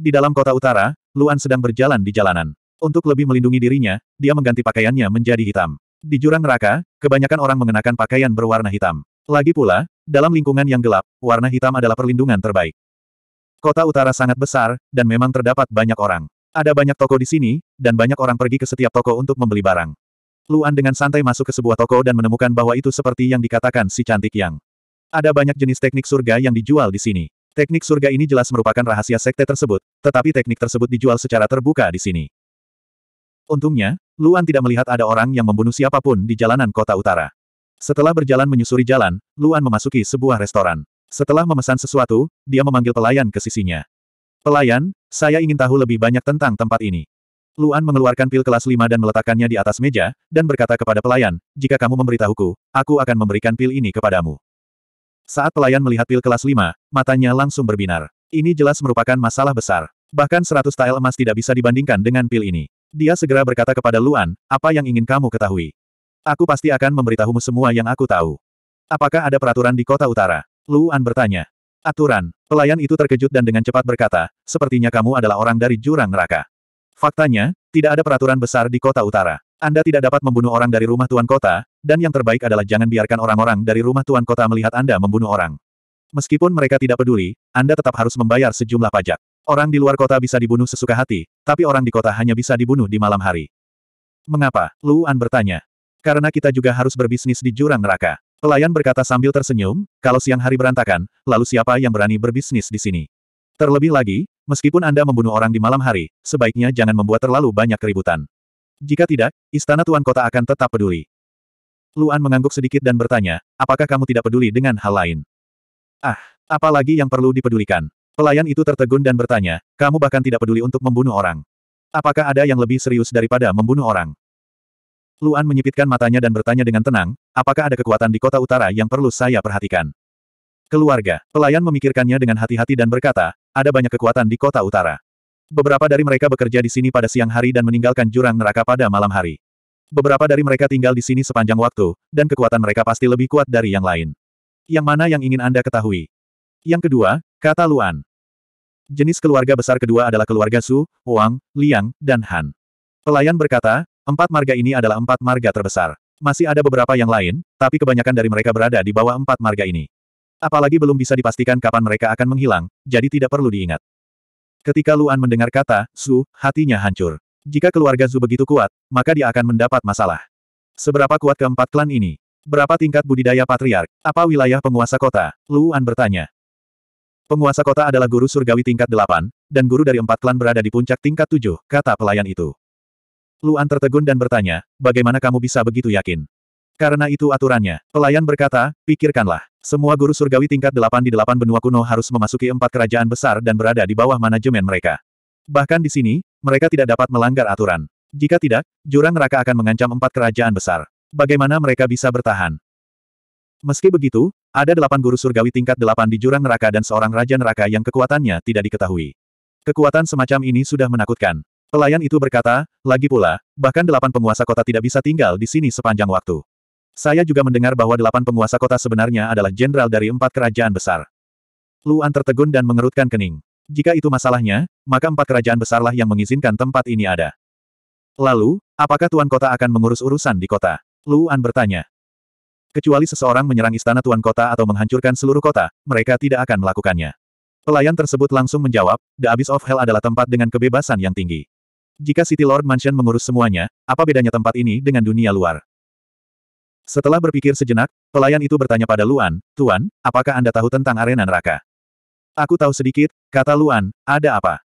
Di dalam kota utara, Luan sedang berjalan di jalanan. Untuk lebih melindungi dirinya, dia mengganti pakaiannya menjadi hitam. Di jurang neraka, kebanyakan orang mengenakan pakaian berwarna hitam. Lagi pula, dalam lingkungan yang gelap, warna hitam adalah perlindungan terbaik. Kota utara sangat besar, dan memang terdapat banyak orang. Ada banyak toko di sini, dan banyak orang pergi ke setiap toko untuk membeli barang. Luan dengan santai masuk ke sebuah toko dan menemukan bahwa itu seperti yang dikatakan si cantik yang. Ada banyak jenis teknik surga yang dijual di sini. Teknik surga ini jelas merupakan rahasia sekte tersebut, tetapi teknik tersebut dijual secara terbuka di sini. Untungnya, Luan tidak melihat ada orang yang membunuh siapapun di jalanan kota utara. Setelah berjalan menyusuri jalan, Luan memasuki sebuah restoran. Setelah memesan sesuatu, dia memanggil pelayan ke sisinya. Pelayan, saya ingin tahu lebih banyak tentang tempat ini. Luan mengeluarkan pil kelas 5 dan meletakkannya di atas meja, dan berkata kepada pelayan, jika kamu memberitahuku, aku akan memberikan pil ini kepadamu. Saat pelayan melihat pil kelas 5, matanya langsung berbinar. Ini jelas merupakan masalah besar. Bahkan seratus tael emas tidak bisa dibandingkan dengan pil ini. Dia segera berkata kepada Luan, apa yang ingin kamu ketahui? Aku pasti akan memberitahumu semua yang aku tahu. Apakah ada peraturan di kota utara? Luan bertanya. Aturan. Pelayan itu terkejut dan dengan cepat berkata, sepertinya kamu adalah orang dari jurang neraka. Faktanya, tidak ada peraturan besar di kota utara. Anda tidak dapat membunuh orang dari rumah tuan kota, dan yang terbaik adalah jangan biarkan orang-orang dari rumah tuan kota melihat Anda membunuh orang. Meskipun mereka tidak peduli, Anda tetap harus membayar sejumlah pajak. Orang di luar kota bisa dibunuh sesuka hati, tapi orang di kota hanya bisa dibunuh di malam hari. Mengapa? Luan bertanya. Karena kita juga harus berbisnis di jurang neraka. Pelayan berkata sambil tersenyum, kalau siang hari berantakan, lalu siapa yang berani berbisnis di sini? Terlebih lagi, meskipun Anda membunuh orang di malam hari, sebaiknya jangan membuat terlalu banyak keributan. Jika tidak, istana tuan kota akan tetap peduli. Luan mengangguk sedikit dan bertanya, apakah kamu tidak peduli dengan hal lain? Ah, apalagi yang perlu dipedulikan. Pelayan itu tertegun dan bertanya, kamu bahkan tidak peduli untuk membunuh orang. Apakah ada yang lebih serius daripada membunuh orang? Luan menyipitkan matanya dan bertanya dengan tenang, apakah ada kekuatan di kota utara yang perlu saya perhatikan? Keluarga, pelayan memikirkannya dengan hati-hati dan berkata, ada banyak kekuatan di kota utara. Beberapa dari mereka bekerja di sini pada siang hari dan meninggalkan jurang neraka pada malam hari. Beberapa dari mereka tinggal di sini sepanjang waktu, dan kekuatan mereka pasti lebih kuat dari yang lain yang mana yang ingin Anda ketahui? Yang kedua, kata Luan. Jenis keluarga besar kedua adalah keluarga Su, Wang, Liang, dan Han. Pelayan berkata, empat marga ini adalah empat marga terbesar. Masih ada beberapa yang lain, tapi kebanyakan dari mereka berada di bawah empat marga ini. Apalagi belum bisa dipastikan kapan mereka akan menghilang, jadi tidak perlu diingat. Ketika Luan mendengar kata, Su, hatinya hancur. Jika keluarga Zu begitu kuat, maka dia akan mendapat masalah. Seberapa kuat keempat klan ini? Berapa tingkat budidaya patriark? Apa wilayah penguasa kota? Luan bertanya. Penguasa kota adalah guru surgawi tingkat delapan, dan guru dari empat klan berada di puncak tingkat tujuh, kata pelayan itu. Luan tertegun dan bertanya, bagaimana kamu bisa begitu yakin? Karena itu aturannya. Pelayan berkata, pikirkanlah. Semua guru surgawi tingkat delapan di delapan benua kuno harus memasuki empat kerajaan besar dan berada di bawah manajemen mereka. Bahkan di sini, mereka tidak dapat melanggar aturan. Jika tidak, jurang neraka akan mengancam empat kerajaan besar. Bagaimana mereka bisa bertahan? Meski begitu, ada delapan guru surgawi tingkat delapan di jurang neraka dan seorang raja neraka yang kekuatannya tidak diketahui. Kekuatan semacam ini sudah menakutkan. Pelayan itu berkata, lagi pula, bahkan delapan penguasa kota tidak bisa tinggal di sini sepanjang waktu. Saya juga mendengar bahwa delapan penguasa kota sebenarnya adalah jenderal dari empat kerajaan besar. Luan tertegun dan mengerutkan kening. Jika itu masalahnya, maka empat kerajaan besarlah yang mengizinkan tempat ini ada. Lalu, apakah tuan kota akan mengurus urusan di kota? Luan bertanya. Kecuali seseorang menyerang istana tuan kota atau menghancurkan seluruh kota, mereka tidak akan melakukannya. Pelayan tersebut langsung menjawab, The Abyss of Hell adalah tempat dengan kebebasan yang tinggi. Jika City Lord Mansion mengurus semuanya, apa bedanya tempat ini dengan dunia luar? Setelah berpikir sejenak, pelayan itu bertanya pada Luan, Tuan, apakah Anda tahu tentang arena neraka? Aku tahu sedikit, kata Luan, ada apa?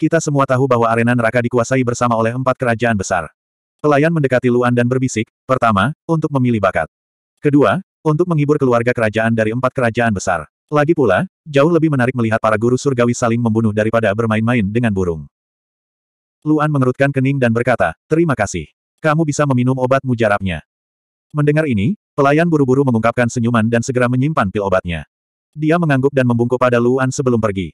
Kita semua tahu bahwa arena neraka dikuasai bersama oleh empat kerajaan besar. Pelayan mendekati Luan dan berbisik, pertama, untuk memilih bakat. Kedua, untuk menghibur keluarga kerajaan dari empat kerajaan besar. Lagi pula, jauh lebih menarik melihat para guru surgawi saling membunuh daripada bermain-main dengan burung. Luan mengerutkan kening dan berkata, terima kasih. Kamu bisa meminum obat mujarabnya. Mendengar ini, pelayan buru-buru mengungkapkan senyuman dan segera menyimpan pil obatnya. Dia mengangguk dan membungkuk pada Luan sebelum pergi.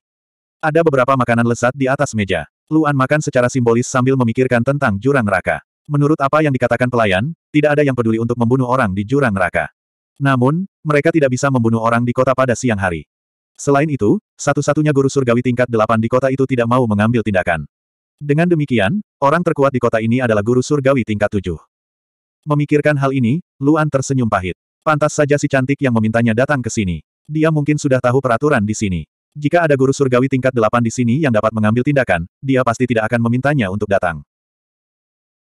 Ada beberapa makanan lezat di atas meja. Luan makan secara simbolis sambil memikirkan tentang jurang neraka. Menurut apa yang dikatakan pelayan, tidak ada yang peduli untuk membunuh orang di jurang neraka. Namun, mereka tidak bisa membunuh orang di kota pada siang hari. Selain itu, satu-satunya guru surgawi tingkat delapan di kota itu tidak mau mengambil tindakan. Dengan demikian, orang terkuat di kota ini adalah guru surgawi tingkat tujuh. Memikirkan hal ini, Luan tersenyum pahit. Pantas saja si cantik yang memintanya datang ke sini. Dia mungkin sudah tahu peraturan di sini. Jika ada guru surgawi tingkat delapan di sini yang dapat mengambil tindakan, dia pasti tidak akan memintanya untuk datang.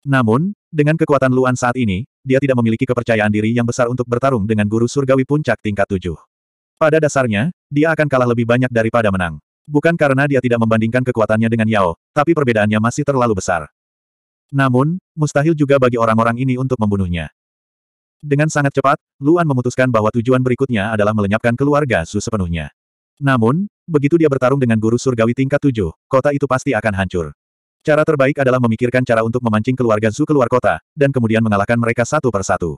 Namun, dengan kekuatan Luan saat ini, dia tidak memiliki kepercayaan diri yang besar untuk bertarung dengan guru surgawi puncak tingkat tujuh. Pada dasarnya, dia akan kalah lebih banyak daripada menang. Bukan karena dia tidak membandingkan kekuatannya dengan Yao, tapi perbedaannya masih terlalu besar. Namun, mustahil juga bagi orang-orang ini untuk membunuhnya. Dengan sangat cepat, Luan memutuskan bahwa tujuan berikutnya adalah melenyapkan keluarga Su sepenuhnya. Namun, begitu dia bertarung dengan guru surgawi tingkat tujuh, kota itu pasti akan hancur. Cara terbaik adalah memikirkan cara untuk memancing keluarga Zhu keluar kota, dan kemudian mengalahkan mereka satu per satu.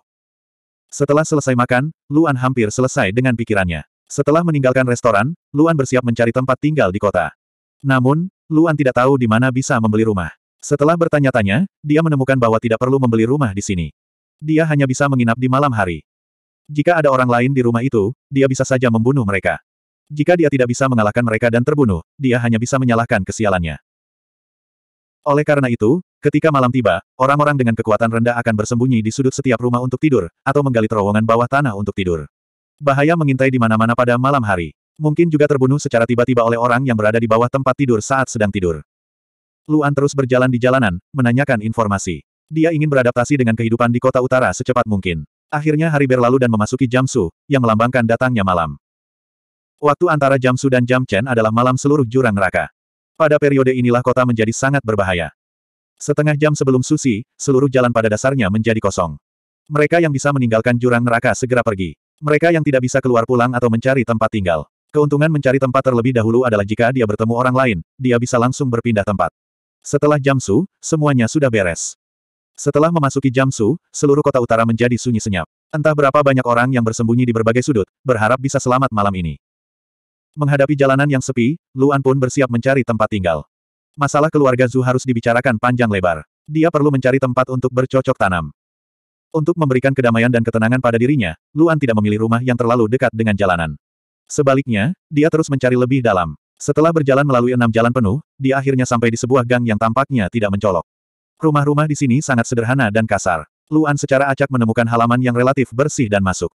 Setelah selesai makan, Luan hampir selesai dengan pikirannya. Setelah meninggalkan restoran, Luan bersiap mencari tempat tinggal di kota. Namun, Luan tidak tahu di mana bisa membeli rumah. Setelah bertanya-tanya, dia menemukan bahwa tidak perlu membeli rumah di sini. Dia hanya bisa menginap di malam hari. Jika ada orang lain di rumah itu, dia bisa saja membunuh mereka. Jika dia tidak bisa mengalahkan mereka dan terbunuh, dia hanya bisa menyalahkan kesialannya. Oleh karena itu, ketika malam tiba, orang-orang dengan kekuatan rendah akan bersembunyi di sudut setiap rumah untuk tidur, atau menggali terowongan bawah tanah untuk tidur. Bahaya mengintai di mana-mana pada malam hari. Mungkin juga terbunuh secara tiba-tiba oleh orang yang berada di bawah tempat tidur saat sedang tidur. Luan terus berjalan di jalanan, menanyakan informasi. Dia ingin beradaptasi dengan kehidupan di kota utara secepat mungkin. Akhirnya hari berlalu dan memasuki jam Su, yang melambangkan datangnya malam. Waktu antara jam Su dan jam Chen adalah malam seluruh jurang neraka. Pada periode inilah kota menjadi sangat berbahaya. Setengah jam sebelum Susi, seluruh jalan pada dasarnya menjadi kosong. Mereka yang bisa meninggalkan jurang neraka segera pergi. Mereka yang tidak bisa keluar pulang atau mencari tempat tinggal. Keuntungan mencari tempat terlebih dahulu adalah jika dia bertemu orang lain, dia bisa langsung berpindah tempat. Setelah jam su, semuanya sudah beres. Setelah memasuki jam su, seluruh kota utara menjadi sunyi senyap. Entah berapa banyak orang yang bersembunyi di berbagai sudut, berharap bisa selamat malam ini. Menghadapi jalanan yang sepi, Luan pun bersiap mencari tempat tinggal. Masalah keluarga Zhu harus dibicarakan panjang lebar. Dia perlu mencari tempat untuk bercocok tanam. Untuk memberikan kedamaian dan ketenangan pada dirinya, Luan tidak memilih rumah yang terlalu dekat dengan jalanan. Sebaliknya, dia terus mencari lebih dalam. Setelah berjalan melalui enam jalan penuh, dia akhirnya sampai di sebuah gang yang tampaknya tidak mencolok. Rumah-rumah di sini sangat sederhana dan kasar. Luan secara acak menemukan halaman yang relatif bersih dan masuk.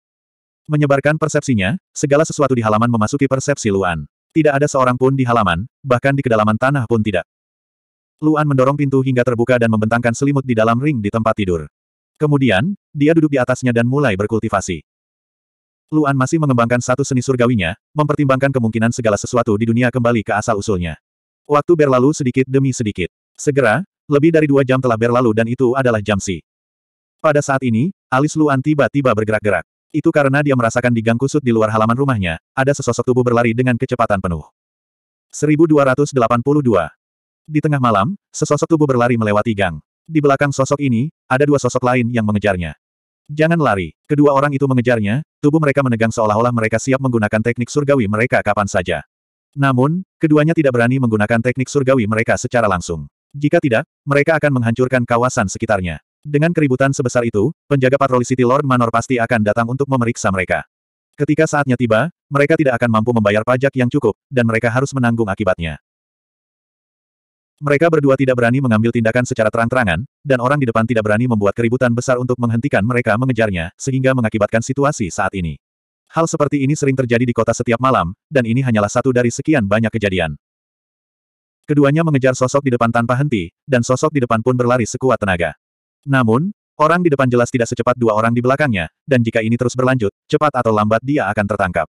Menyebarkan persepsinya, segala sesuatu di halaman memasuki persepsi Luan. Tidak ada seorang pun di halaman, bahkan di kedalaman tanah pun tidak. Luan mendorong pintu hingga terbuka dan membentangkan selimut di dalam ring di tempat tidur. Kemudian, dia duduk di atasnya dan mulai berkultivasi. Luan masih mengembangkan satu seni surgawinya, mempertimbangkan kemungkinan segala sesuatu di dunia kembali ke asal-usulnya. Waktu berlalu sedikit demi sedikit. Segera, lebih dari dua jam telah berlalu dan itu adalah jam si. Pada saat ini, alis Luan tiba-tiba bergerak-gerak. Itu karena dia merasakan di gang kusut di luar halaman rumahnya, ada sesosok tubuh berlari dengan kecepatan penuh. 1282. Di tengah malam, sesosok tubuh berlari melewati gang. Di belakang sosok ini, ada dua sosok lain yang mengejarnya. Jangan lari. Kedua orang itu mengejarnya, tubuh mereka menegang seolah-olah mereka siap menggunakan teknik surgawi mereka kapan saja. Namun, keduanya tidak berani menggunakan teknik surgawi mereka secara langsung. Jika tidak, mereka akan menghancurkan kawasan sekitarnya. Dengan keributan sebesar itu, penjaga patroli City Lord Manor pasti akan datang untuk memeriksa mereka. Ketika saatnya tiba, mereka tidak akan mampu membayar pajak yang cukup, dan mereka harus menanggung akibatnya. Mereka berdua tidak berani mengambil tindakan secara terang-terangan, dan orang di depan tidak berani membuat keributan besar untuk menghentikan mereka mengejarnya, sehingga mengakibatkan situasi saat ini. Hal seperti ini sering terjadi di kota setiap malam, dan ini hanyalah satu dari sekian banyak kejadian. Keduanya mengejar sosok di depan tanpa henti, dan sosok di depan pun berlari sekuat tenaga. Namun, orang di depan jelas tidak secepat dua orang di belakangnya, dan jika ini terus berlanjut, cepat atau lambat dia akan tertangkap.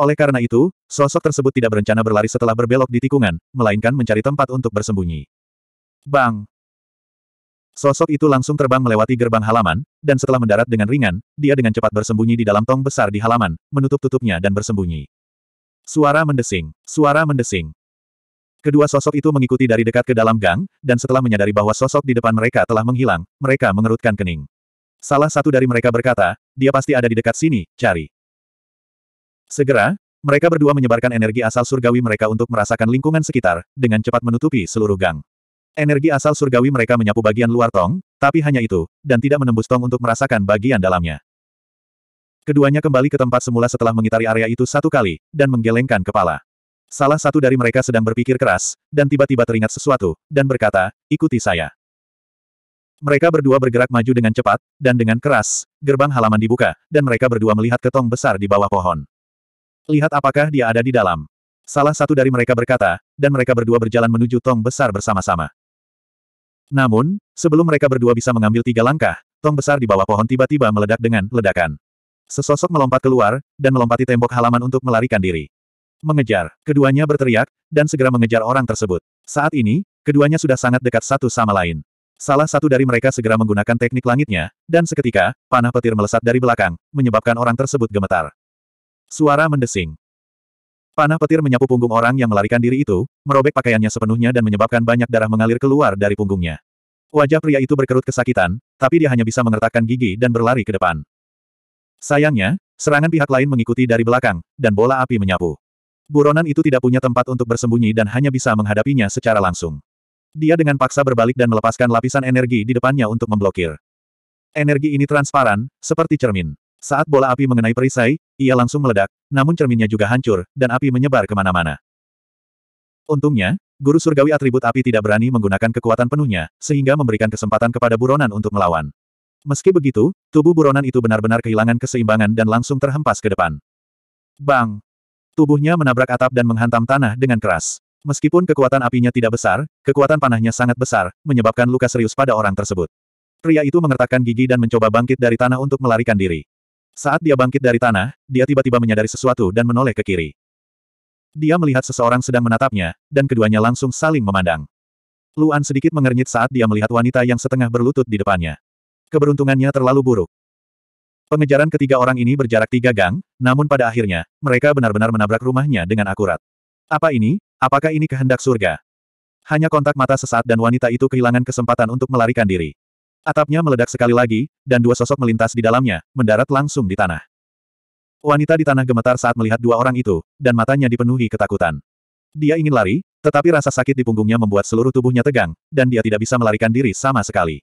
Oleh karena itu, sosok tersebut tidak berencana berlari setelah berbelok di tikungan, melainkan mencari tempat untuk bersembunyi. Bang! Sosok itu langsung terbang melewati gerbang halaman, dan setelah mendarat dengan ringan, dia dengan cepat bersembunyi di dalam tong besar di halaman, menutup tutupnya dan bersembunyi. Suara mendesing, suara mendesing. Kedua sosok itu mengikuti dari dekat ke dalam gang, dan setelah menyadari bahwa sosok di depan mereka telah menghilang, mereka mengerutkan kening. Salah satu dari mereka berkata, dia pasti ada di dekat sini, cari. Segera, mereka berdua menyebarkan energi asal surgawi mereka untuk merasakan lingkungan sekitar, dengan cepat menutupi seluruh gang. Energi asal surgawi mereka menyapu bagian luar tong, tapi hanya itu, dan tidak menembus tong untuk merasakan bagian dalamnya. Keduanya kembali ke tempat semula setelah mengitari area itu satu kali, dan menggelengkan kepala. Salah satu dari mereka sedang berpikir keras, dan tiba-tiba teringat sesuatu, dan berkata, ikuti saya. Mereka berdua bergerak maju dengan cepat, dan dengan keras, gerbang halaman dibuka, dan mereka berdua melihat ketong besar di bawah pohon. Lihat apakah dia ada di dalam. Salah satu dari mereka berkata, dan mereka berdua berjalan menuju tong besar bersama-sama. Namun, sebelum mereka berdua bisa mengambil tiga langkah, tong besar di bawah pohon tiba-tiba meledak dengan ledakan. Sesosok melompat keluar, dan melompati tembok halaman untuk melarikan diri. Mengejar. Keduanya berteriak, dan segera mengejar orang tersebut. Saat ini, keduanya sudah sangat dekat satu sama lain. Salah satu dari mereka segera menggunakan teknik langitnya, dan seketika, panah petir melesat dari belakang, menyebabkan orang tersebut gemetar. Suara mendesing. Panah petir menyapu punggung orang yang melarikan diri itu, merobek pakaiannya sepenuhnya dan menyebabkan banyak darah mengalir keluar dari punggungnya. Wajah pria itu berkerut kesakitan, tapi dia hanya bisa mengertakkan gigi dan berlari ke depan. Sayangnya, serangan pihak lain mengikuti dari belakang, dan bola api menyapu. Buronan itu tidak punya tempat untuk bersembunyi dan hanya bisa menghadapinya secara langsung. Dia dengan paksa berbalik dan melepaskan lapisan energi di depannya untuk memblokir. Energi ini transparan, seperti cermin. Saat bola api mengenai perisai, ia langsung meledak, namun cerminnya juga hancur, dan api menyebar kemana-mana. Untungnya, guru surgawi atribut api tidak berani menggunakan kekuatan penuhnya, sehingga memberikan kesempatan kepada buronan untuk melawan. Meski begitu, tubuh buronan itu benar-benar kehilangan keseimbangan dan langsung terhempas ke depan. Bang! Tubuhnya menabrak atap dan menghantam tanah dengan keras. Meskipun kekuatan apinya tidak besar, kekuatan panahnya sangat besar, menyebabkan luka serius pada orang tersebut. Pria itu mengertakkan gigi dan mencoba bangkit dari tanah untuk melarikan diri. Saat dia bangkit dari tanah, dia tiba-tiba menyadari sesuatu dan menoleh ke kiri. Dia melihat seseorang sedang menatapnya, dan keduanya langsung saling memandang. Luan sedikit mengernyit saat dia melihat wanita yang setengah berlutut di depannya. Keberuntungannya terlalu buruk. Pengejaran ketiga orang ini berjarak tiga gang, namun pada akhirnya, mereka benar-benar menabrak rumahnya dengan akurat. Apa ini? Apakah ini kehendak surga? Hanya kontak mata sesaat dan wanita itu kehilangan kesempatan untuk melarikan diri. Atapnya meledak sekali lagi, dan dua sosok melintas di dalamnya, mendarat langsung di tanah. Wanita di tanah gemetar saat melihat dua orang itu, dan matanya dipenuhi ketakutan. Dia ingin lari, tetapi rasa sakit di punggungnya membuat seluruh tubuhnya tegang, dan dia tidak bisa melarikan diri sama sekali.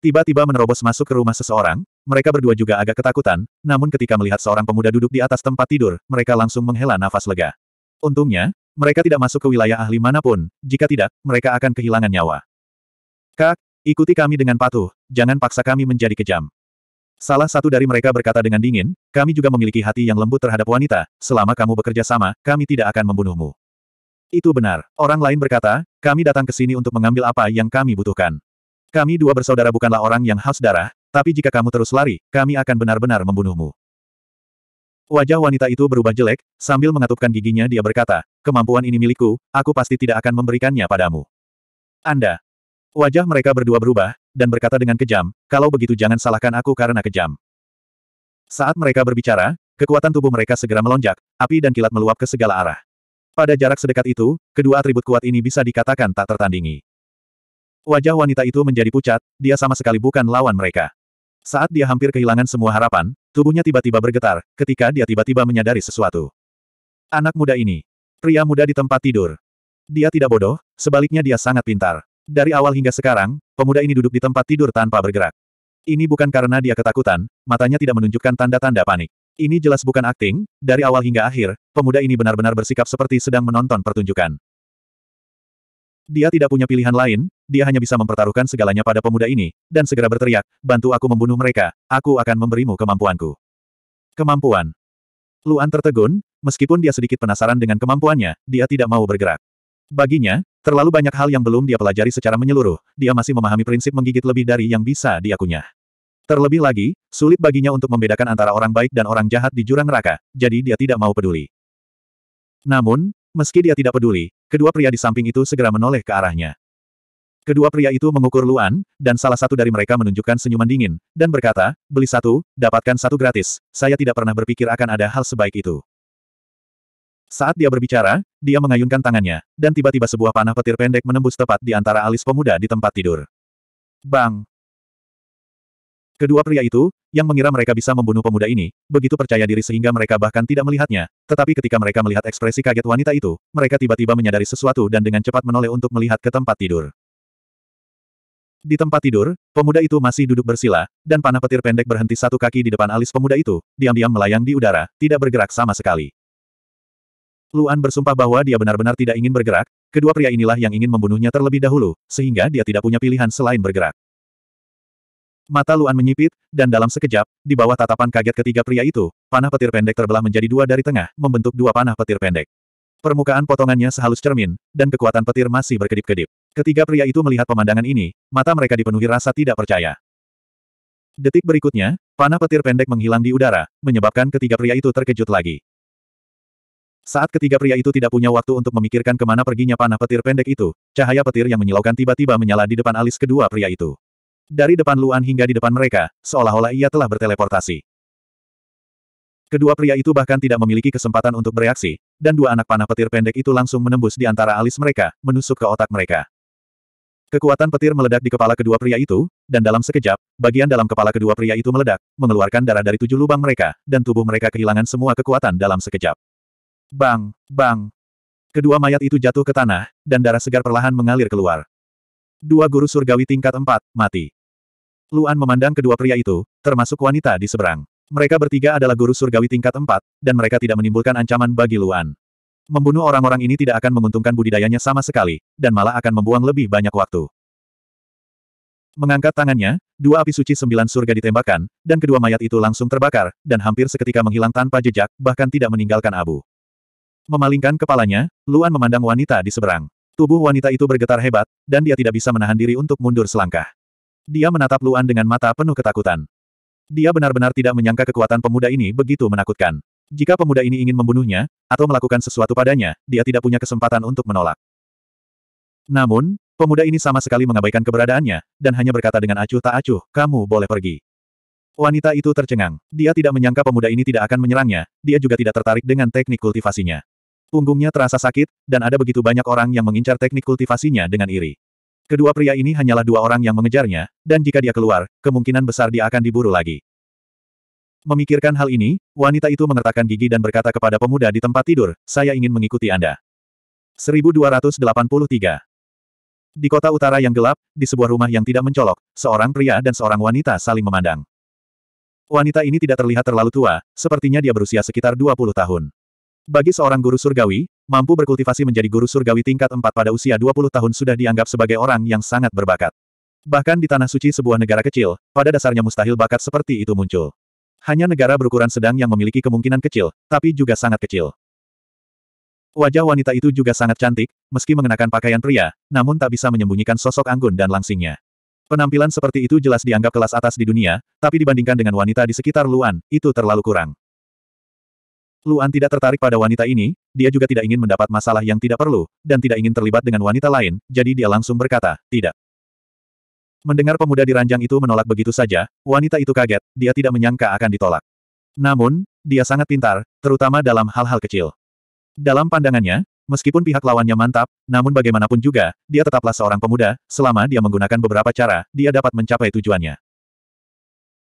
Tiba-tiba menerobos masuk ke rumah seseorang, mereka berdua juga agak ketakutan, namun ketika melihat seorang pemuda duduk di atas tempat tidur, mereka langsung menghela nafas lega. Untungnya, mereka tidak masuk ke wilayah ahli manapun, jika tidak, mereka akan kehilangan nyawa. Kak, ikuti kami dengan patuh, jangan paksa kami menjadi kejam. Salah satu dari mereka berkata dengan dingin, kami juga memiliki hati yang lembut terhadap wanita, selama kamu bekerja sama, kami tidak akan membunuhmu. Itu benar. Orang lain berkata, kami datang ke sini untuk mengambil apa yang kami butuhkan. Kami dua bersaudara bukanlah orang yang haus darah, tapi jika kamu terus lari, kami akan benar-benar membunuhmu. Wajah wanita itu berubah jelek, sambil mengatupkan giginya dia berkata, kemampuan ini milikku, aku pasti tidak akan memberikannya padamu. Anda. Wajah mereka berdua berubah, dan berkata dengan kejam, kalau begitu jangan salahkan aku karena kejam. Saat mereka berbicara, kekuatan tubuh mereka segera melonjak, api dan kilat meluap ke segala arah. Pada jarak sedekat itu, kedua atribut kuat ini bisa dikatakan tak tertandingi. Wajah wanita itu menjadi pucat, dia sama sekali bukan lawan mereka. Saat dia hampir kehilangan semua harapan, tubuhnya tiba-tiba bergetar, ketika dia tiba-tiba menyadari sesuatu. Anak muda ini. Pria muda di tempat tidur. Dia tidak bodoh, sebaliknya dia sangat pintar. Dari awal hingga sekarang, pemuda ini duduk di tempat tidur tanpa bergerak. Ini bukan karena dia ketakutan, matanya tidak menunjukkan tanda-tanda panik. Ini jelas bukan akting, dari awal hingga akhir, pemuda ini benar-benar bersikap seperti sedang menonton pertunjukan. Dia tidak punya pilihan lain, dia hanya bisa mempertaruhkan segalanya pada pemuda ini, dan segera berteriak, bantu aku membunuh mereka, aku akan memberimu kemampuanku. Kemampuan. Luan tertegun, meskipun dia sedikit penasaran dengan kemampuannya, dia tidak mau bergerak. Baginya, terlalu banyak hal yang belum dia pelajari secara menyeluruh, dia masih memahami prinsip menggigit lebih dari yang bisa diakunya. Terlebih lagi, sulit baginya untuk membedakan antara orang baik dan orang jahat di jurang neraka, jadi dia tidak mau peduli. Namun, meski dia tidak peduli, kedua pria di samping itu segera menoleh ke arahnya. Kedua pria itu mengukur Luan, dan salah satu dari mereka menunjukkan senyuman dingin, dan berkata, beli satu, dapatkan satu gratis, saya tidak pernah berpikir akan ada hal sebaik itu. Saat dia berbicara, dia mengayunkan tangannya, dan tiba-tiba sebuah panah petir pendek menembus tepat di antara alis pemuda di tempat tidur. Bang! Kedua pria itu, yang mengira mereka bisa membunuh pemuda ini, begitu percaya diri sehingga mereka bahkan tidak melihatnya. Tetapi ketika mereka melihat ekspresi kaget wanita itu, mereka tiba-tiba menyadari sesuatu dan dengan cepat menoleh untuk melihat ke tempat tidur. Di tempat tidur, pemuda itu masih duduk bersila, dan panah petir pendek berhenti satu kaki di depan alis pemuda itu, diam-diam melayang di udara, tidak bergerak sama sekali. Luan bersumpah bahwa dia benar-benar tidak ingin bergerak, kedua pria inilah yang ingin membunuhnya terlebih dahulu, sehingga dia tidak punya pilihan selain bergerak. Mata Luan menyipit, dan dalam sekejap, di bawah tatapan kaget ketiga pria itu, panah petir pendek terbelah menjadi dua dari tengah, membentuk dua panah petir pendek. Permukaan potongannya sehalus cermin, dan kekuatan petir masih berkedip-kedip. Ketiga pria itu melihat pemandangan ini, mata mereka dipenuhi rasa tidak percaya. Detik berikutnya, panah petir pendek menghilang di udara, menyebabkan ketiga pria itu terkejut lagi. Saat ketiga pria itu tidak punya waktu untuk memikirkan kemana perginya panah petir pendek itu, cahaya petir yang menyilaukan tiba-tiba menyala di depan alis kedua pria itu. Dari depan Luan hingga di depan mereka, seolah-olah ia telah berteleportasi. Kedua pria itu bahkan tidak memiliki kesempatan untuk bereaksi, dan dua anak panah petir pendek itu langsung menembus di antara alis mereka, menusuk ke otak mereka. Kekuatan petir meledak di kepala kedua pria itu, dan dalam sekejap, bagian dalam kepala kedua pria itu meledak, mengeluarkan darah dari tujuh lubang mereka, dan tubuh mereka kehilangan semua kekuatan dalam sekejap. Bang, bang. Kedua mayat itu jatuh ke tanah, dan darah segar perlahan mengalir keluar. Dua guru surgawi tingkat empat, mati. Luan memandang kedua pria itu, termasuk wanita di seberang. Mereka bertiga adalah guru surgawi tingkat empat, dan mereka tidak menimbulkan ancaman bagi Luan. Membunuh orang-orang ini tidak akan menguntungkan budidayanya sama sekali, dan malah akan membuang lebih banyak waktu. Mengangkat tangannya, dua api suci sembilan surga ditembakkan, dan kedua mayat itu langsung terbakar, dan hampir seketika menghilang tanpa jejak, bahkan tidak meninggalkan abu. Memalingkan kepalanya, Luan memandang wanita di seberang. Tubuh wanita itu bergetar hebat, dan dia tidak bisa menahan diri untuk mundur selangkah. Dia menatap Luan dengan mata penuh ketakutan. Dia benar-benar tidak menyangka kekuatan pemuda ini begitu menakutkan. Jika pemuda ini ingin membunuhnya, atau melakukan sesuatu padanya, dia tidak punya kesempatan untuk menolak. Namun, pemuda ini sama sekali mengabaikan keberadaannya, dan hanya berkata dengan acuh tak acuh, kamu boleh pergi. Wanita itu tercengang. Dia tidak menyangka pemuda ini tidak akan menyerangnya, dia juga tidak tertarik dengan teknik kultivasinya. Punggungnya terasa sakit, dan ada begitu banyak orang yang mengincar teknik kultivasinya dengan iri. Kedua pria ini hanyalah dua orang yang mengejarnya, dan jika dia keluar, kemungkinan besar dia akan diburu lagi. Memikirkan hal ini, wanita itu mengertakkan gigi dan berkata kepada pemuda di tempat tidur, saya ingin mengikuti Anda. 1283 Di kota utara yang gelap, di sebuah rumah yang tidak mencolok, seorang pria dan seorang wanita saling memandang. Wanita ini tidak terlihat terlalu tua, sepertinya dia berusia sekitar 20 tahun. Bagi seorang guru surgawi, mampu berkultivasi menjadi guru surgawi tingkat 4 pada usia 20 tahun sudah dianggap sebagai orang yang sangat berbakat. Bahkan di tanah suci sebuah negara kecil, pada dasarnya mustahil bakat seperti itu muncul. Hanya negara berukuran sedang yang memiliki kemungkinan kecil, tapi juga sangat kecil. Wajah wanita itu juga sangat cantik, meski mengenakan pakaian pria, namun tak bisa menyembunyikan sosok anggun dan langsingnya. Penampilan seperti itu jelas dianggap kelas atas di dunia, tapi dibandingkan dengan wanita di sekitar Luan, itu terlalu kurang. Luan tidak tertarik pada wanita ini, dia juga tidak ingin mendapat masalah yang tidak perlu, dan tidak ingin terlibat dengan wanita lain, jadi dia langsung berkata, tidak. Mendengar pemuda di ranjang itu menolak begitu saja, wanita itu kaget, dia tidak menyangka akan ditolak. Namun, dia sangat pintar, terutama dalam hal-hal kecil. Dalam pandangannya, meskipun pihak lawannya mantap, namun bagaimanapun juga, dia tetaplah seorang pemuda, selama dia menggunakan beberapa cara, dia dapat mencapai tujuannya.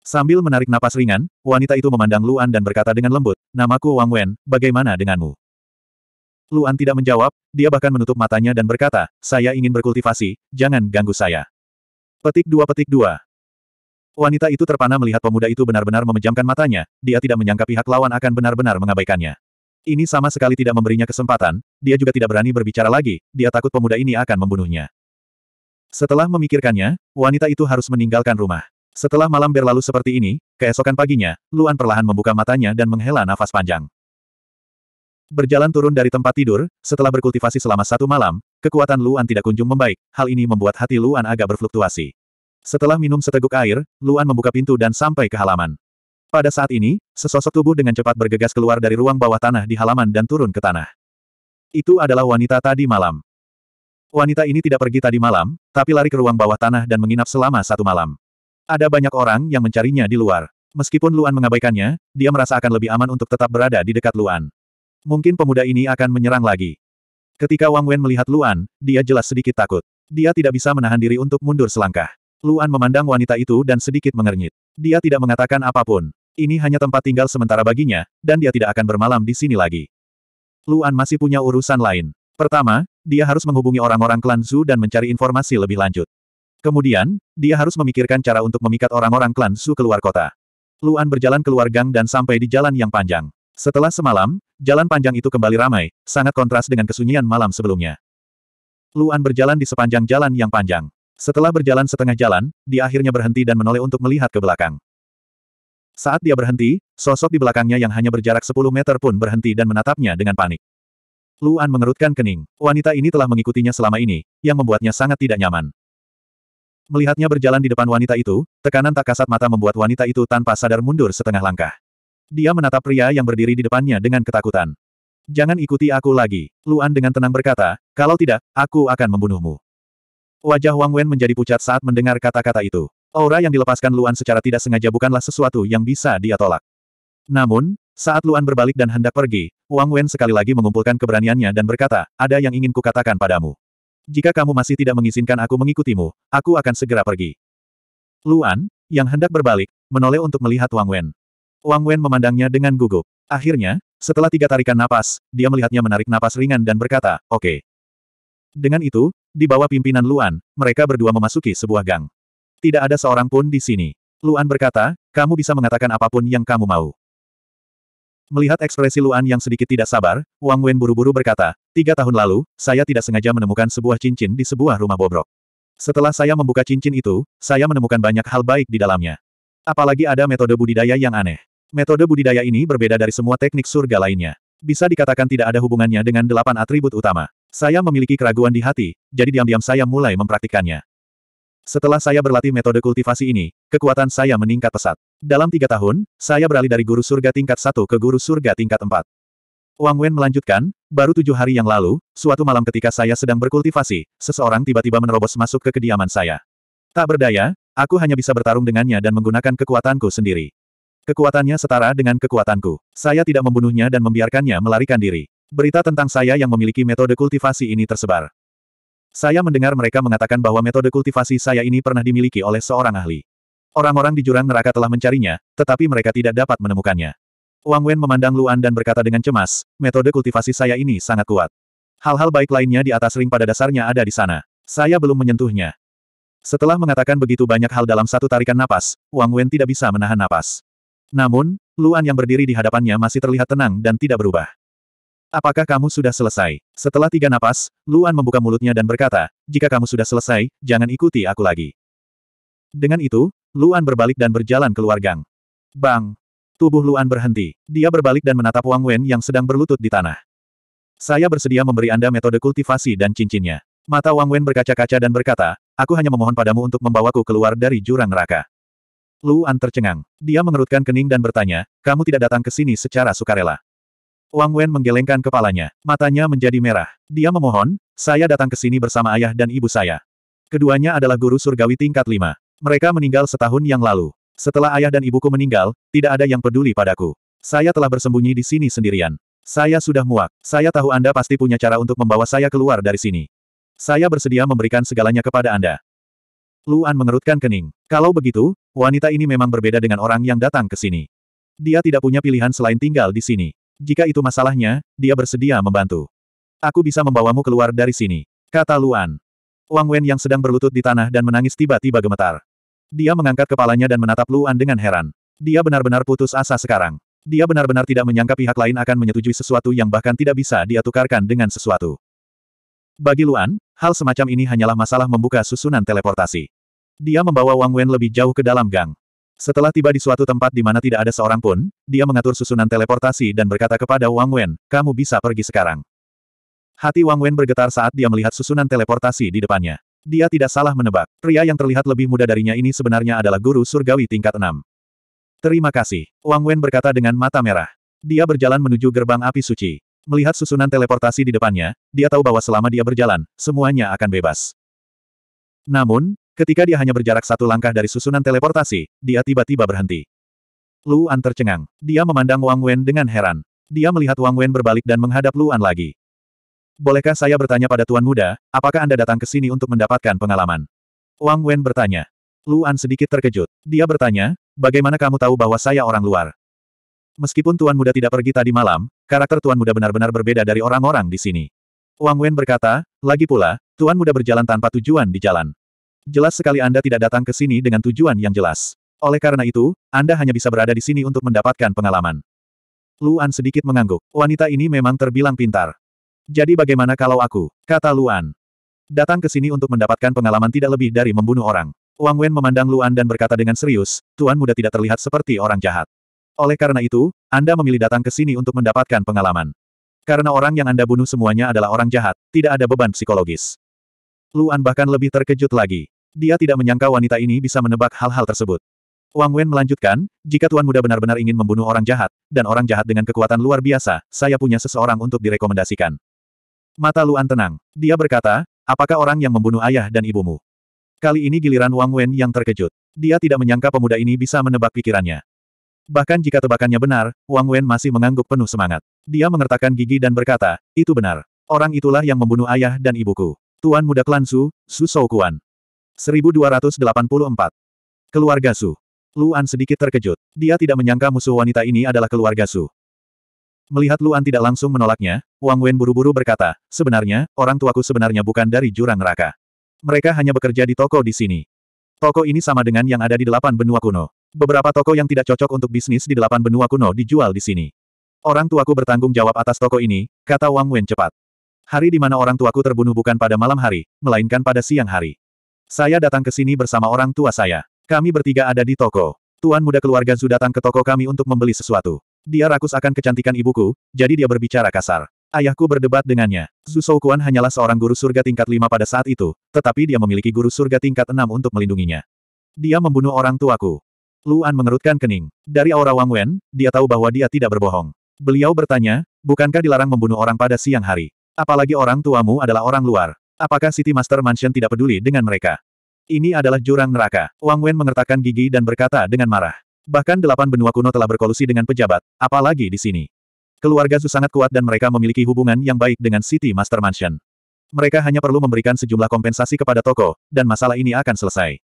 Sambil menarik napas ringan, wanita itu memandang Luan dan berkata dengan lembut, namaku Wang Wen, bagaimana denganmu? Luan tidak menjawab, dia bahkan menutup matanya dan berkata, saya ingin berkultivasi, jangan ganggu saya. Petik dua petik dua. Wanita itu terpana melihat pemuda itu benar-benar memejamkan matanya, dia tidak menyangka pihak lawan akan benar-benar mengabaikannya. Ini sama sekali tidak memberinya kesempatan, dia juga tidak berani berbicara lagi, dia takut pemuda ini akan membunuhnya. Setelah memikirkannya, wanita itu harus meninggalkan rumah. Setelah malam berlalu seperti ini, keesokan paginya, Luan perlahan membuka matanya dan menghela nafas panjang. Berjalan turun dari tempat tidur, setelah berkultivasi selama satu malam, kekuatan Luan tidak kunjung membaik, hal ini membuat hati Luan agak berfluktuasi. Setelah minum seteguk air, Luan membuka pintu dan sampai ke halaman. Pada saat ini, sesosok tubuh dengan cepat bergegas keluar dari ruang bawah tanah di halaman dan turun ke tanah. Itu adalah wanita tadi malam. Wanita ini tidak pergi tadi malam, tapi lari ke ruang bawah tanah dan menginap selama satu malam. Ada banyak orang yang mencarinya di luar. Meskipun Luan mengabaikannya, dia merasa akan lebih aman untuk tetap berada di dekat Luan. Mungkin pemuda ini akan menyerang lagi. Ketika Wang Wen melihat Luan, dia jelas sedikit takut. Dia tidak bisa menahan diri untuk mundur selangkah. Luan memandang wanita itu dan sedikit mengernyit. Dia tidak mengatakan apapun. Ini hanya tempat tinggal sementara baginya, dan dia tidak akan bermalam di sini lagi. Luan masih punya urusan lain. Pertama, dia harus menghubungi orang-orang klan Zhu dan mencari informasi lebih lanjut. Kemudian, dia harus memikirkan cara untuk memikat orang-orang klan Su keluar kota. Luan berjalan keluar gang dan sampai di jalan yang panjang. Setelah semalam, jalan panjang itu kembali ramai, sangat kontras dengan kesunyian malam sebelumnya. Luan berjalan di sepanjang jalan yang panjang. Setelah berjalan setengah jalan, dia akhirnya berhenti dan menoleh untuk melihat ke belakang. Saat dia berhenti, sosok di belakangnya yang hanya berjarak 10 meter pun berhenti dan menatapnya dengan panik. Luan mengerutkan kening. Wanita ini telah mengikutinya selama ini, yang membuatnya sangat tidak nyaman. Melihatnya berjalan di depan wanita itu, tekanan tak kasat mata membuat wanita itu tanpa sadar mundur setengah langkah. Dia menatap pria yang berdiri di depannya dengan ketakutan. Jangan ikuti aku lagi, Luan dengan tenang berkata, kalau tidak, aku akan membunuhmu. Wajah Wang Wen menjadi pucat saat mendengar kata-kata itu. Aura yang dilepaskan Luan secara tidak sengaja bukanlah sesuatu yang bisa dia tolak. Namun, saat Luan berbalik dan hendak pergi, Wang Wen sekali lagi mengumpulkan keberaniannya dan berkata, ada yang ingin kukatakan padamu. Jika kamu masih tidak mengizinkan aku mengikutimu, aku akan segera pergi. Luan, yang hendak berbalik, menoleh untuk melihat Wang Wen. Wang Wen memandangnya dengan gugup. Akhirnya, setelah tiga tarikan napas, dia melihatnya menarik napas ringan dan berkata, oke. Okay. Dengan itu, di bawah pimpinan Luan, mereka berdua memasuki sebuah gang. Tidak ada seorang pun di sini. Luan berkata, kamu bisa mengatakan apapun yang kamu mau. Melihat ekspresi Luan yang sedikit tidak sabar, Wang Wen buru-buru berkata, Tiga tahun lalu, saya tidak sengaja menemukan sebuah cincin di sebuah rumah bobrok. Setelah saya membuka cincin itu, saya menemukan banyak hal baik di dalamnya. Apalagi ada metode budidaya yang aneh. Metode budidaya ini berbeda dari semua teknik surga lainnya. Bisa dikatakan tidak ada hubungannya dengan delapan atribut utama. Saya memiliki keraguan di hati, jadi diam-diam saya mulai mempraktikkannya. Setelah saya berlatih metode kultivasi ini, kekuatan saya meningkat pesat. Dalam tiga tahun, saya beralih dari guru surga tingkat satu ke guru surga tingkat empat. Wang Wen melanjutkan, baru tujuh hari yang lalu, suatu malam ketika saya sedang berkultivasi, seseorang tiba-tiba menerobos masuk ke kediaman saya. Tak berdaya, aku hanya bisa bertarung dengannya dan menggunakan kekuatanku sendiri. Kekuatannya setara dengan kekuatanku. Saya tidak membunuhnya dan membiarkannya melarikan diri. Berita tentang saya yang memiliki metode kultivasi ini tersebar. Saya mendengar mereka mengatakan bahwa metode kultivasi saya ini pernah dimiliki oleh seorang ahli. Orang-orang di jurang neraka telah mencarinya, tetapi mereka tidak dapat menemukannya. Wang Wen memandang Luan dan berkata dengan cemas, metode kultivasi saya ini sangat kuat. Hal-hal baik lainnya di atas ring pada dasarnya ada di sana. Saya belum menyentuhnya. Setelah mengatakan begitu banyak hal dalam satu tarikan napas, Wang Wen tidak bisa menahan napas. Namun, Luan yang berdiri di hadapannya masih terlihat tenang dan tidak berubah. Apakah kamu sudah selesai? Setelah tiga napas, Luan membuka mulutnya dan berkata, jika kamu sudah selesai, jangan ikuti aku lagi. Dengan itu, Luan berbalik dan berjalan keluar gang. Bang! Tubuh Luan berhenti. Dia berbalik dan menatap Wang Wen yang sedang berlutut di tanah. Saya bersedia memberi Anda metode kultivasi dan cincinnya. Mata Wang Wen berkaca-kaca dan berkata, aku hanya memohon padamu untuk membawaku keluar dari jurang neraka. Luan tercengang. Dia mengerutkan kening dan bertanya, kamu tidak datang ke sini secara sukarela. Wang Wen menggelengkan kepalanya. Matanya menjadi merah. Dia memohon, saya datang ke sini bersama ayah dan ibu saya. Keduanya adalah guru surgawi tingkat lima. Mereka meninggal setahun yang lalu. Setelah ayah dan ibuku meninggal, tidak ada yang peduli padaku. Saya telah bersembunyi di sini sendirian. Saya sudah muak. Saya tahu Anda pasti punya cara untuk membawa saya keluar dari sini. Saya bersedia memberikan segalanya kepada Anda. Luan mengerutkan kening. Kalau begitu, wanita ini memang berbeda dengan orang yang datang ke sini. Dia tidak punya pilihan selain tinggal di sini. Jika itu masalahnya, dia bersedia membantu. Aku bisa membawamu keluar dari sini, kata Luan. Wang Wen yang sedang berlutut di tanah dan menangis tiba-tiba gemetar. Dia mengangkat kepalanya dan menatap Luan dengan heran. Dia benar-benar putus asa sekarang. Dia benar-benar tidak menyangka pihak lain akan menyetujui sesuatu yang bahkan tidak bisa dia tukarkan dengan sesuatu. Bagi Luan, hal semacam ini hanyalah masalah membuka susunan teleportasi. Dia membawa Wang Wen lebih jauh ke dalam gang. Setelah tiba di suatu tempat di mana tidak ada seorang pun, dia mengatur susunan teleportasi dan berkata kepada Wang Wen, kamu bisa pergi sekarang. Hati Wang Wen bergetar saat dia melihat susunan teleportasi di depannya. Dia tidak salah menebak. Pria yang terlihat lebih muda darinya ini sebenarnya adalah guru surgawi tingkat 6. Terima kasih. Wang Wen berkata dengan mata merah. Dia berjalan menuju gerbang api suci. Melihat susunan teleportasi di depannya, dia tahu bahwa selama dia berjalan, semuanya akan bebas. Namun, ketika dia hanya berjarak satu langkah dari susunan teleportasi, dia tiba-tiba berhenti. Luan tercengang. Dia memandang Wang Wen dengan heran. Dia melihat Wang Wen berbalik dan menghadap Luan lagi. Bolehkah saya bertanya pada Tuan Muda, apakah Anda datang ke sini untuk mendapatkan pengalaman? Wang Wen bertanya. Luan sedikit terkejut. Dia bertanya, bagaimana kamu tahu bahwa saya orang luar? Meskipun Tuan Muda tidak pergi tadi malam, karakter Tuan Muda benar-benar berbeda dari orang-orang di sini. Wang Wen berkata, lagi pula, Tuan Muda berjalan tanpa tujuan di jalan. Jelas sekali Anda tidak datang ke sini dengan tujuan yang jelas. Oleh karena itu, Anda hanya bisa berada di sini untuk mendapatkan pengalaman. Luan sedikit mengangguk. Wanita ini memang terbilang pintar. Jadi bagaimana kalau aku? Kata Luan. Datang ke sini untuk mendapatkan pengalaman tidak lebih dari membunuh orang. Wang Wen memandang Luan dan berkata dengan serius, Tuan muda tidak terlihat seperti orang jahat. Oleh karena itu, Anda memilih datang ke sini untuk mendapatkan pengalaman. Karena orang yang Anda bunuh semuanya adalah orang jahat, tidak ada beban psikologis. Luan bahkan lebih terkejut lagi. Dia tidak menyangka wanita ini bisa menebak hal-hal tersebut. Wang Wen melanjutkan, jika Tuan Muda benar-benar ingin membunuh orang jahat, dan orang jahat dengan kekuatan luar biasa, saya punya seseorang untuk direkomendasikan. Mata Luan tenang. Dia berkata, apakah orang yang membunuh ayah dan ibumu? Kali ini giliran Wang Wen yang terkejut. Dia tidak menyangka pemuda ini bisa menebak pikirannya. Bahkan jika tebakannya benar, Wang Wen masih mengangguk penuh semangat. Dia mengertakkan gigi dan berkata, itu benar. Orang itulah yang membunuh ayah dan ibuku. Tuan muda klan Su, Su Shou Kuan. 1284. Keluarga Su. Luan sedikit terkejut. Dia tidak menyangka musuh wanita ini adalah keluarga Su. Melihat Luan tidak langsung menolaknya, Wang Wen buru-buru berkata, sebenarnya, orang tuaku sebenarnya bukan dari jurang neraka. Mereka hanya bekerja di toko di sini. Toko ini sama dengan yang ada di delapan benua kuno. Beberapa toko yang tidak cocok untuk bisnis di delapan benua kuno dijual di sini. Orang tuaku bertanggung jawab atas toko ini, kata Wang Wen cepat. Hari di mana orang tuaku terbunuh bukan pada malam hari, melainkan pada siang hari. Saya datang ke sini bersama orang tua saya. Kami bertiga ada di toko. Tuan muda keluarga Zu datang ke toko kami untuk membeli sesuatu. Dia rakus akan kecantikan ibuku, jadi dia berbicara kasar. Ayahku berdebat dengannya. Zhu Shouquan hanyalah seorang guru surga tingkat lima pada saat itu, tetapi dia memiliki guru surga tingkat enam untuk melindunginya. Dia membunuh orang tuaku. Luan mengerutkan kening. Dari aura Wang Wen, dia tahu bahwa dia tidak berbohong. Beliau bertanya, bukankah dilarang membunuh orang pada siang hari? Apalagi orang tuamu adalah orang luar. Apakah City Master Mansion tidak peduli dengan mereka? Ini adalah jurang neraka. Wang Wen mengertakkan gigi dan berkata dengan marah. Bahkan delapan benua kuno telah berkolusi dengan pejabat, apalagi di sini. Keluarga Zu sangat kuat dan mereka memiliki hubungan yang baik dengan City Master Mansion. Mereka hanya perlu memberikan sejumlah kompensasi kepada toko, dan masalah ini akan selesai.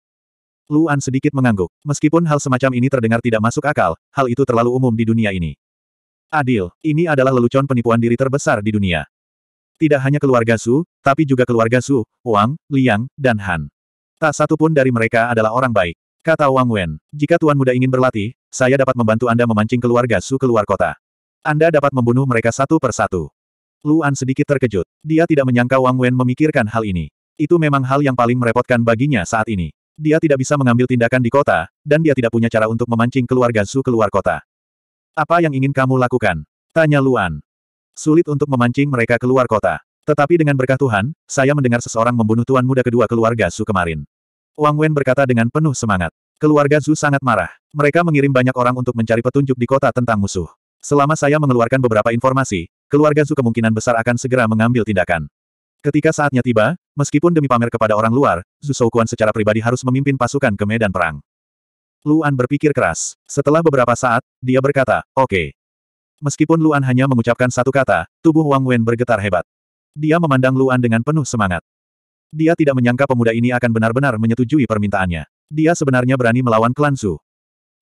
Luan sedikit mengangguk. Meskipun hal semacam ini terdengar tidak masuk akal, hal itu terlalu umum di dunia ini. Adil, ini adalah lelucon penipuan diri terbesar di dunia. Tidak hanya keluarga Su, tapi juga keluarga Su, Wang, Liang, dan Han. Tak satu pun dari mereka adalah orang baik. Kata Wang Wen, jika Tuan Muda ingin berlatih, saya dapat membantu Anda memancing keluarga Su keluar kota. Anda dapat membunuh mereka satu per satu. Luan sedikit terkejut. Dia tidak menyangka Wang Wen memikirkan hal ini. Itu memang hal yang paling merepotkan baginya saat ini. Dia tidak bisa mengambil tindakan di kota, dan dia tidak punya cara untuk memancing keluarga Su keluar kota. Apa yang ingin kamu lakukan? Tanya Luan. Sulit untuk memancing mereka keluar kota. Tetapi dengan berkah Tuhan, saya mendengar seseorang membunuh tuan muda kedua keluarga Su kemarin. Wang Wen berkata dengan penuh semangat. Keluarga Zhu sangat marah. Mereka mengirim banyak orang untuk mencari petunjuk di kota tentang musuh. Selama saya mengeluarkan beberapa informasi, keluarga Zhu kemungkinan besar akan segera mengambil tindakan. Ketika saatnya tiba, meskipun demi pamer kepada orang luar, Zhu Shouquan secara pribadi harus memimpin pasukan ke medan perang. Luan berpikir keras. Setelah beberapa saat, dia berkata, oke. Okay. Meskipun Luan hanya mengucapkan satu kata, tubuh Wang Wen bergetar hebat. Dia memandang Luan dengan penuh semangat. Dia tidak menyangka pemuda ini akan benar-benar menyetujui permintaannya. Dia sebenarnya berani melawan klan Su.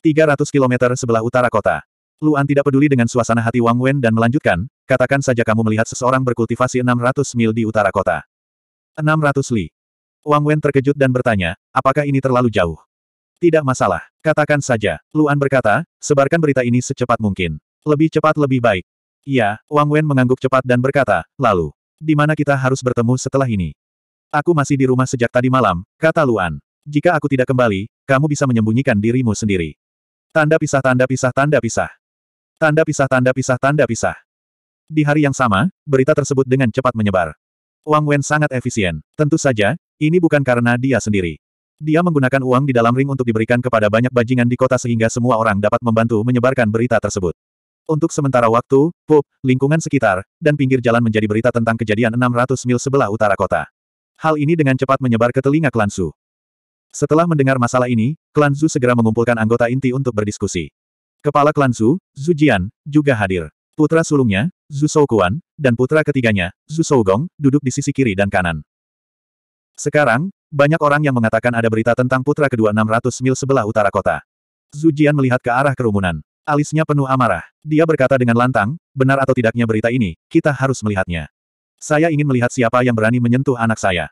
300 kilometer sebelah utara kota. Luan tidak peduli dengan suasana hati Wang Wen dan melanjutkan, katakan saja kamu melihat seseorang berkultivasi 600 mil di utara kota. 600 li. Wang Wen terkejut dan bertanya, apakah ini terlalu jauh? Tidak masalah, katakan saja. Luan berkata, sebarkan berita ini secepat mungkin. Lebih cepat lebih baik. Ya, Wang Wen mengangguk cepat dan berkata, lalu, di mana kita harus bertemu setelah ini? Aku masih di rumah sejak tadi malam, kata Luan. Jika aku tidak kembali, kamu bisa menyembunyikan dirimu sendiri. Tanda pisah tanda pisah tanda pisah. Tanda pisah tanda pisah tanda pisah. Di hari yang sama, berita tersebut dengan cepat menyebar. Wang Wen sangat efisien. Tentu saja, ini bukan karena dia sendiri. Dia menggunakan uang di dalam ring untuk diberikan kepada banyak bajingan di kota sehingga semua orang dapat membantu menyebarkan berita tersebut. Untuk sementara waktu, pub, lingkungan sekitar, dan pinggir jalan menjadi berita tentang kejadian 600 mil sebelah utara kota. Hal ini dengan cepat menyebar ke telinga klan Su. Setelah mendengar masalah ini, klan Su segera mengumpulkan anggota inti untuk berdiskusi. Kepala klan Su, Zhu Jian, juga hadir. Putra sulungnya, Zhu Shouquan, dan putra ketiganya, Zhu Shougong, duduk di sisi kiri dan kanan. Sekarang, banyak orang yang mengatakan ada berita tentang putra kedua 600 mil sebelah utara kota. Zhu Jian melihat ke arah kerumunan. Alisnya penuh amarah. Dia berkata dengan lantang, benar atau tidaknya berita ini, kita harus melihatnya. Saya ingin melihat siapa yang berani menyentuh anak saya.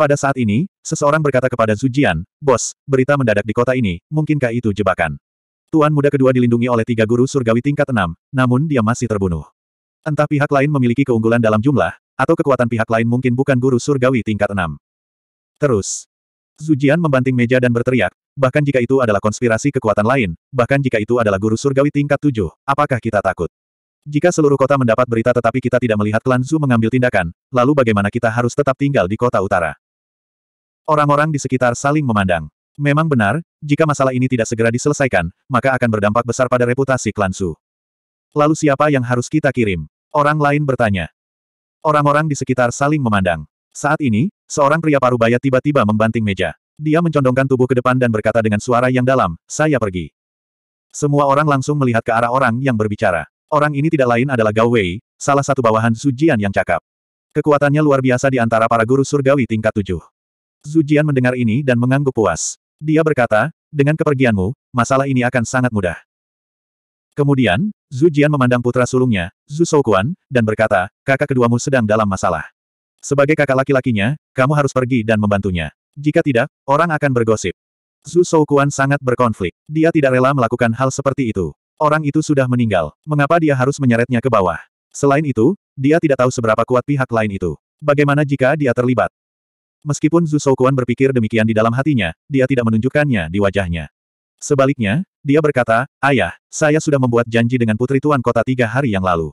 Pada saat ini, seseorang berkata kepada Zujian, Bos, berita mendadak di kota ini, mungkinkah itu jebakan? Tuan muda kedua dilindungi oleh tiga guru surgawi tingkat enam, namun dia masih terbunuh. Entah pihak lain memiliki keunggulan dalam jumlah, atau kekuatan pihak lain mungkin bukan guru surgawi tingkat enam. Terus, Zujian membanting meja dan berteriak, bahkan jika itu adalah konspirasi kekuatan lain, bahkan jika itu adalah guru surgawi tingkat tujuh, apakah kita takut? Jika seluruh kota mendapat berita tetapi kita tidak melihat klan Zhu mengambil tindakan, lalu bagaimana kita harus tetap tinggal di kota utara? Orang-orang di sekitar saling memandang. Memang benar, jika masalah ini tidak segera diselesaikan, maka akan berdampak besar pada reputasi klan Su. Lalu siapa yang harus kita kirim? Orang lain bertanya. Orang-orang di sekitar saling memandang. Saat ini, seorang pria paruh baya tiba-tiba membanting meja. Dia mencondongkan tubuh ke depan dan berkata dengan suara yang dalam, saya pergi. Semua orang langsung melihat ke arah orang yang berbicara. Orang ini tidak lain adalah Gao Wei, salah satu bawahan Sujian yang cakap. Kekuatannya luar biasa di antara para guru surgawi tingkat tujuh. Sujian mendengar ini dan mengangguk puas. Dia berkata, dengan kepergianmu, masalah ini akan sangat mudah. Kemudian, Zujian memandang putra sulungnya, Zhu Shouquan, dan berkata, kakak keduamu sedang dalam masalah. Sebagai kakak laki-lakinya, kamu harus pergi dan membantunya. Jika tidak, orang akan bergosip. Zhu Shouquan sangat berkonflik. Dia tidak rela melakukan hal seperti itu. Orang itu sudah meninggal. Mengapa dia harus menyeretnya ke bawah? Selain itu, dia tidak tahu seberapa kuat pihak lain itu. Bagaimana jika dia terlibat? Meskipun Zhu Shoukuan berpikir demikian di dalam hatinya, dia tidak menunjukkannya di wajahnya. Sebaliknya, dia berkata, Ayah, saya sudah membuat janji dengan Putri Tuan Kota tiga hari yang lalu.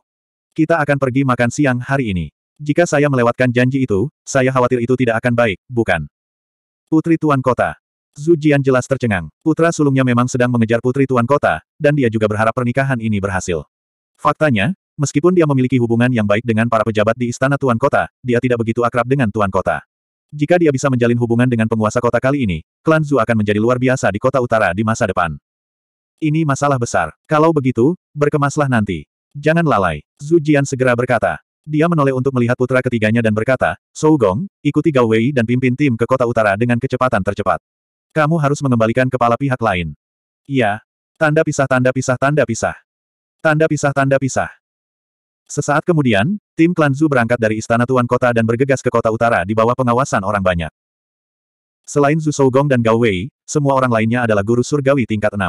Kita akan pergi makan siang hari ini. Jika saya melewatkan janji itu, saya khawatir itu tidak akan baik, bukan? Putri Tuan Kota, Zhu Jian jelas tercengang. Putra sulungnya memang sedang mengejar putri tuan kota, dan dia juga berharap pernikahan ini berhasil. Faktanya, meskipun dia memiliki hubungan yang baik dengan para pejabat di istana tuan kota, dia tidak begitu akrab dengan tuan kota. Jika dia bisa menjalin hubungan dengan penguasa kota kali ini, klan Zhu akan menjadi luar biasa di kota utara di masa depan. Ini masalah besar. Kalau begitu, berkemaslah nanti. Jangan lalai. Zhu Jian segera berkata. Dia menoleh untuk melihat putra ketiganya dan berkata, Sou Gong, ikuti Gao Wei dan pimpin tim ke kota utara dengan kecepatan tercepat. Kamu harus mengembalikan kepala pihak lain. Iya. Tanda pisah tanda pisah tanda pisah. Tanda pisah tanda pisah. Sesaat kemudian, tim klan Zhu berangkat dari istana tuan kota dan bergegas ke kota utara di bawah pengawasan orang banyak. Selain Zhu Shougong dan Gao Wei, semua orang lainnya adalah guru surgawi tingkat 6.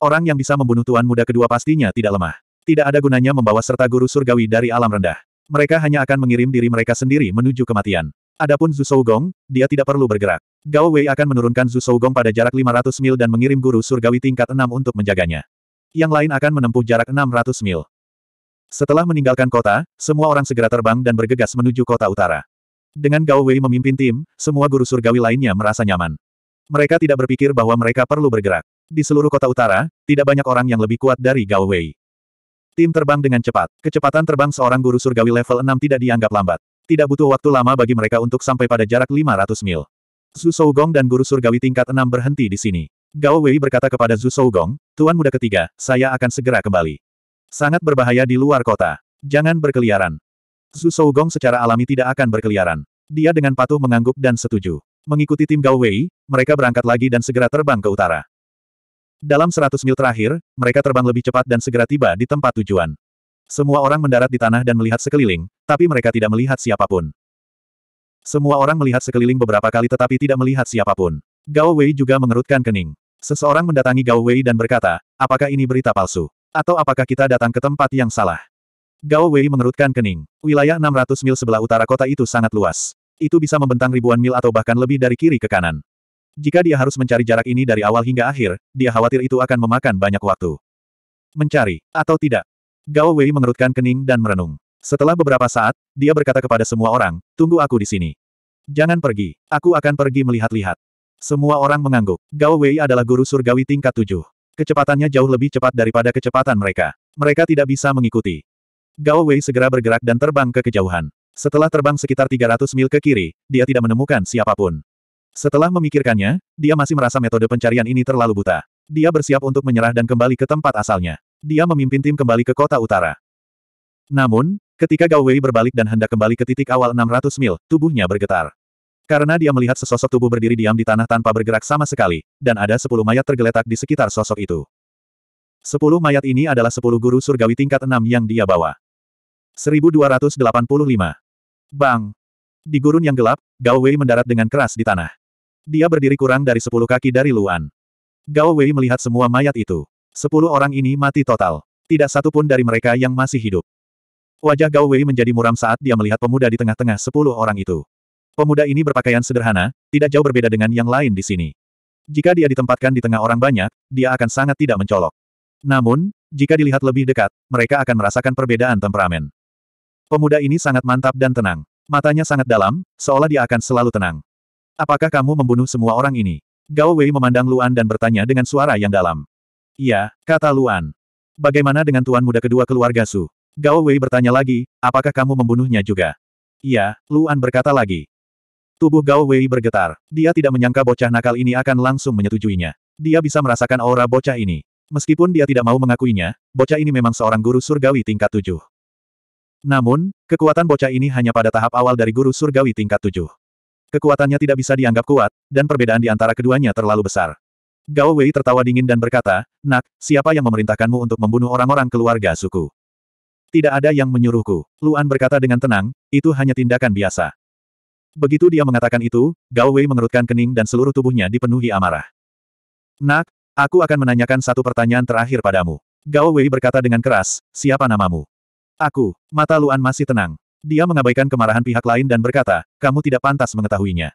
Orang yang bisa membunuh tuan muda kedua pastinya tidak lemah. Tidak ada gunanya membawa serta guru surgawi dari alam rendah. Mereka hanya akan mengirim diri mereka sendiri menuju kematian. Adapun Zhu Gong, dia tidak perlu bergerak. Gao Wei akan menurunkan Zhu Gong pada jarak 500 mil dan mengirim guru surgawi tingkat 6 untuk menjaganya. Yang lain akan menempuh jarak 600 mil. Setelah meninggalkan kota, semua orang segera terbang dan bergegas menuju kota utara. Dengan Gao Wei memimpin tim, semua guru surgawi lainnya merasa nyaman. Mereka tidak berpikir bahwa mereka perlu bergerak. Di seluruh kota utara, tidak banyak orang yang lebih kuat dari Gao Wei. Tim terbang dengan cepat. Kecepatan terbang seorang guru surgawi level 6 tidak dianggap lambat. Tidak butuh waktu lama bagi mereka untuk sampai pada jarak 500 mil. Zhu Shougong dan guru surgawi tingkat 6 berhenti di sini. Gao Wei berkata kepada Zhu Shougong, Tuan muda ketiga, saya akan segera kembali. Sangat berbahaya di luar kota. Jangan berkeliaran. Zhu Shougong secara alami tidak akan berkeliaran. Dia dengan patuh mengangguk dan setuju. Mengikuti tim Gao Wei, mereka berangkat lagi dan segera terbang ke utara. Dalam 100 mil terakhir, mereka terbang lebih cepat dan segera tiba di tempat tujuan. Semua orang mendarat di tanah dan melihat sekeliling, tapi mereka tidak melihat siapapun. Semua orang melihat sekeliling beberapa kali tetapi tidak melihat siapapun. Gao Wei juga mengerutkan kening. Seseorang mendatangi Gao Wei dan berkata, apakah ini berita palsu? Atau apakah kita datang ke tempat yang salah? Gao Wei mengerutkan kening. Wilayah 600 mil sebelah utara kota itu sangat luas. Itu bisa membentang ribuan mil atau bahkan lebih dari kiri ke kanan. Jika dia harus mencari jarak ini dari awal hingga akhir, dia khawatir itu akan memakan banyak waktu. Mencari, atau tidak, Gao Wei mengerutkan kening dan merenung. Setelah beberapa saat, dia berkata kepada semua orang, tunggu aku di sini. Jangan pergi, aku akan pergi melihat-lihat. Semua orang mengangguk. Gao Wei adalah guru surgawi tingkat tujuh. Kecepatannya jauh lebih cepat daripada kecepatan mereka. Mereka tidak bisa mengikuti. Gao Wei segera bergerak dan terbang ke kejauhan. Setelah terbang sekitar 300 mil ke kiri, dia tidak menemukan siapapun. Setelah memikirkannya, dia masih merasa metode pencarian ini terlalu buta. Dia bersiap untuk menyerah dan kembali ke tempat asalnya. Dia memimpin tim kembali ke kota utara. Namun, ketika Gao Wei berbalik dan hendak kembali ke titik awal 600 mil, tubuhnya bergetar. Karena dia melihat sesosok tubuh berdiri diam di tanah tanpa bergerak sama sekali, dan ada 10 mayat tergeletak di sekitar sosok itu. 10 mayat ini adalah 10 guru surgawi tingkat enam yang dia bawa. 1285. Bang! Di gurun yang gelap, Gao Wei mendarat dengan keras di tanah. Dia berdiri kurang dari 10 kaki dari Luan. Gao Wei melihat semua mayat itu. Sepuluh orang ini mati total. Tidak satu pun dari mereka yang masih hidup. Wajah Gao Wei menjadi muram saat dia melihat pemuda di tengah-tengah sepuluh orang itu. Pemuda ini berpakaian sederhana, tidak jauh berbeda dengan yang lain di sini. Jika dia ditempatkan di tengah orang banyak, dia akan sangat tidak mencolok. Namun, jika dilihat lebih dekat, mereka akan merasakan perbedaan temperamen. Pemuda ini sangat mantap dan tenang. Matanya sangat dalam, seolah dia akan selalu tenang. Apakah kamu membunuh semua orang ini? Gao Wei memandang Luan dan bertanya dengan suara yang dalam. Iya, kata Luan. Bagaimana dengan tuan muda kedua keluarga Su? Gao Wei bertanya lagi, apakah kamu membunuhnya juga? Iya, Luan berkata lagi. Tubuh Gao Wei bergetar. Dia tidak menyangka bocah nakal ini akan langsung menyetujuinya. Dia bisa merasakan aura bocah ini. Meskipun dia tidak mau mengakuinya, bocah ini memang seorang guru surgawi tingkat tujuh. Namun, kekuatan bocah ini hanya pada tahap awal dari guru surgawi tingkat tujuh. Kekuatannya tidak bisa dianggap kuat, dan perbedaan di antara keduanya terlalu besar. Gao Wei tertawa dingin dan berkata, Nak, siapa yang memerintahkanmu untuk membunuh orang-orang keluarga suku? Tidak ada yang menyuruhku. Luan berkata dengan tenang, itu hanya tindakan biasa. Begitu dia mengatakan itu, Gao Wei mengerutkan kening dan seluruh tubuhnya dipenuhi amarah. Nak, aku akan menanyakan satu pertanyaan terakhir padamu. Gao Wei berkata dengan keras, siapa namamu? Aku, mata Luan masih tenang. Dia mengabaikan kemarahan pihak lain dan berkata, kamu tidak pantas mengetahuinya.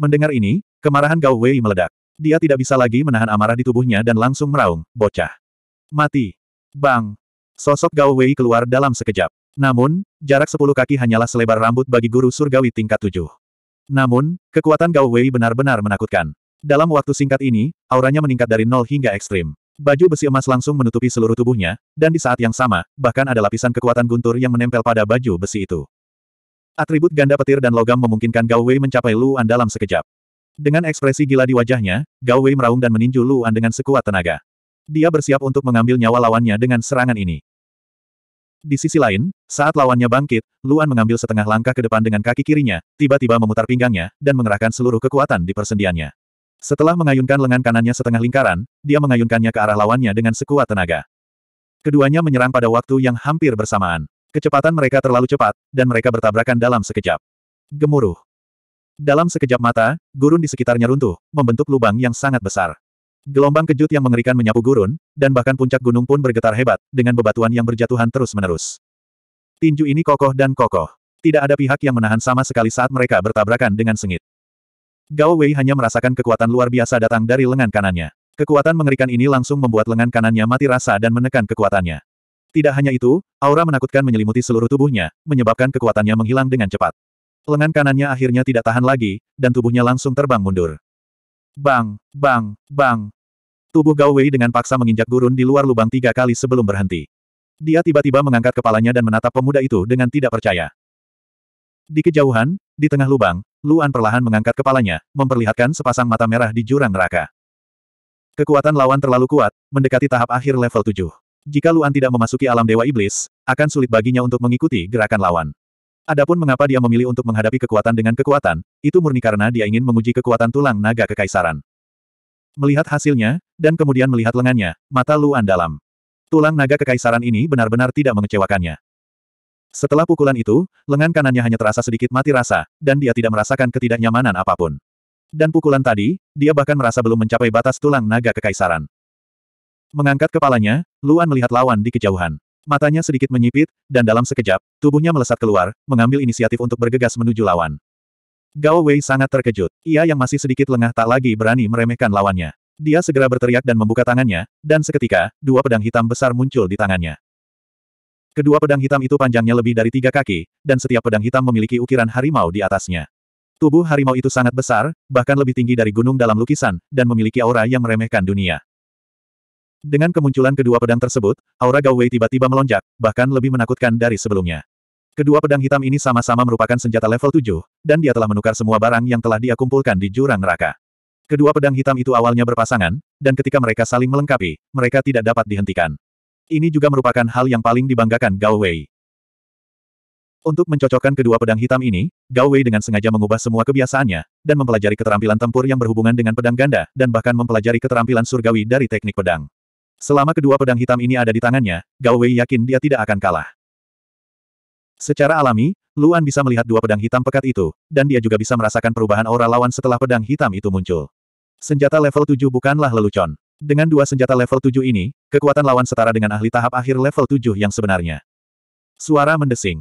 Mendengar ini, kemarahan Gao Wei meledak. Dia tidak bisa lagi menahan amarah di tubuhnya dan langsung meraung, bocah. Mati. Bang. Sosok Gao Wei keluar dalam sekejap. Namun, jarak sepuluh kaki hanyalah selebar rambut bagi guru surgawi tingkat tujuh. Namun, kekuatan Gao Wei benar-benar menakutkan. Dalam waktu singkat ini, auranya meningkat dari nol hingga ekstrim. Baju besi emas langsung menutupi seluruh tubuhnya, dan di saat yang sama, bahkan ada lapisan kekuatan guntur yang menempel pada baju besi itu. Atribut ganda petir dan logam memungkinkan Gao Wei mencapai Luan dalam sekejap. Dengan ekspresi gila di wajahnya, Gao Wei meraung dan meninju Luan dengan sekuat tenaga. Dia bersiap untuk mengambil nyawa lawannya dengan serangan ini. Di sisi lain, saat lawannya bangkit, Luan mengambil setengah langkah ke depan dengan kaki kirinya, tiba-tiba memutar pinggangnya, dan mengerahkan seluruh kekuatan di persendiannya. Setelah mengayunkan lengan kanannya setengah lingkaran, dia mengayunkannya ke arah lawannya dengan sekuat tenaga. Keduanya menyerang pada waktu yang hampir bersamaan. Kecepatan mereka terlalu cepat, dan mereka bertabrakan dalam sekejap. Gemuruh. Dalam sekejap mata, gurun di sekitarnya runtuh, membentuk lubang yang sangat besar. Gelombang kejut yang mengerikan menyapu gurun, dan bahkan puncak gunung pun bergetar hebat, dengan bebatuan yang berjatuhan terus-menerus. Tinju ini kokoh dan kokoh. Tidak ada pihak yang menahan sama sekali saat mereka bertabrakan dengan sengit. Gao Wei hanya merasakan kekuatan luar biasa datang dari lengan kanannya. Kekuatan mengerikan ini langsung membuat lengan kanannya mati rasa dan menekan kekuatannya. Tidak hanya itu, aura menakutkan menyelimuti seluruh tubuhnya, menyebabkan kekuatannya menghilang dengan cepat. Lengan kanannya akhirnya tidak tahan lagi, dan tubuhnya langsung terbang mundur. Bang, bang, bang. Tubuh Gao Wei dengan paksa menginjak gurun di luar lubang tiga kali sebelum berhenti. Dia tiba-tiba mengangkat kepalanya dan menatap pemuda itu dengan tidak percaya. Di kejauhan, di tengah lubang, Luan perlahan mengangkat kepalanya, memperlihatkan sepasang mata merah di jurang neraka. Kekuatan lawan terlalu kuat, mendekati tahap akhir level 7. Jika Luan tidak memasuki alam Dewa Iblis, akan sulit baginya untuk mengikuti gerakan lawan. Adapun mengapa dia memilih untuk menghadapi kekuatan dengan kekuatan, itu murni karena dia ingin menguji kekuatan tulang naga kekaisaran. Melihat hasilnya, dan kemudian melihat lengannya, mata Luan dalam. Tulang naga kekaisaran ini benar-benar tidak mengecewakannya. Setelah pukulan itu, lengan kanannya hanya terasa sedikit mati rasa, dan dia tidak merasakan ketidaknyamanan apapun. Dan pukulan tadi, dia bahkan merasa belum mencapai batas tulang naga kekaisaran. Mengangkat kepalanya, Luan melihat lawan di kejauhan. Matanya sedikit menyipit, dan dalam sekejap, tubuhnya melesat keluar, mengambil inisiatif untuk bergegas menuju lawan. Gao Wei sangat terkejut. Ia yang masih sedikit lengah tak lagi berani meremehkan lawannya. Dia segera berteriak dan membuka tangannya, dan seketika, dua pedang hitam besar muncul di tangannya. Kedua pedang hitam itu panjangnya lebih dari tiga kaki, dan setiap pedang hitam memiliki ukiran harimau di atasnya. Tubuh harimau itu sangat besar, bahkan lebih tinggi dari gunung dalam lukisan, dan memiliki aura yang meremehkan dunia. Dengan kemunculan kedua pedang tersebut, aura Gao Wei tiba-tiba melonjak, bahkan lebih menakutkan dari sebelumnya. Kedua pedang hitam ini sama-sama merupakan senjata level 7, dan dia telah menukar semua barang yang telah dia kumpulkan di jurang neraka. Kedua pedang hitam itu awalnya berpasangan, dan ketika mereka saling melengkapi, mereka tidak dapat dihentikan. Ini juga merupakan hal yang paling dibanggakan Gao Wei. Untuk mencocokkan kedua pedang hitam ini, Gao Wei dengan sengaja mengubah semua kebiasaannya, dan mempelajari keterampilan tempur yang berhubungan dengan pedang ganda, dan bahkan mempelajari keterampilan surgawi dari teknik pedang. Selama kedua pedang hitam ini ada di tangannya, Gao Wei yakin dia tidak akan kalah. Secara alami, Luan bisa melihat dua pedang hitam pekat itu, dan dia juga bisa merasakan perubahan aura lawan setelah pedang hitam itu muncul. Senjata level 7 bukanlah lelucon. Dengan dua senjata level 7 ini, kekuatan lawan setara dengan ahli tahap akhir level 7 yang sebenarnya. Suara mendesing.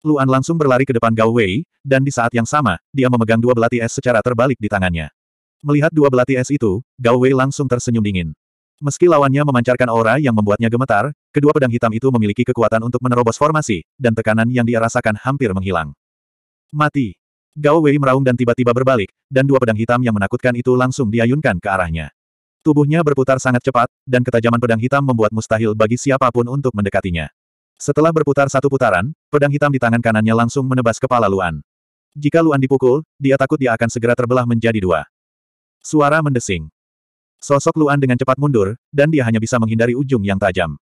Luan langsung berlari ke depan Gao Wei, dan di saat yang sama, dia memegang dua belati es secara terbalik di tangannya. Melihat dua belati es itu, Gao Wei langsung tersenyum dingin. Meski lawannya memancarkan aura yang membuatnya gemetar, kedua pedang hitam itu memiliki kekuatan untuk menerobos formasi, dan tekanan yang dia rasakan hampir menghilang. Mati. Gao Wei meraung dan tiba-tiba berbalik, dan dua pedang hitam yang menakutkan itu langsung diayunkan ke arahnya. Tubuhnya berputar sangat cepat, dan ketajaman pedang hitam membuat mustahil bagi siapapun untuk mendekatinya. Setelah berputar satu putaran, pedang hitam di tangan kanannya langsung menebas kepala Luan. Jika Luan dipukul, dia takut dia akan segera terbelah menjadi dua. Suara mendesing. Sosok Luan dengan cepat mundur, dan dia hanya bisa menghindari ujung yang tajam.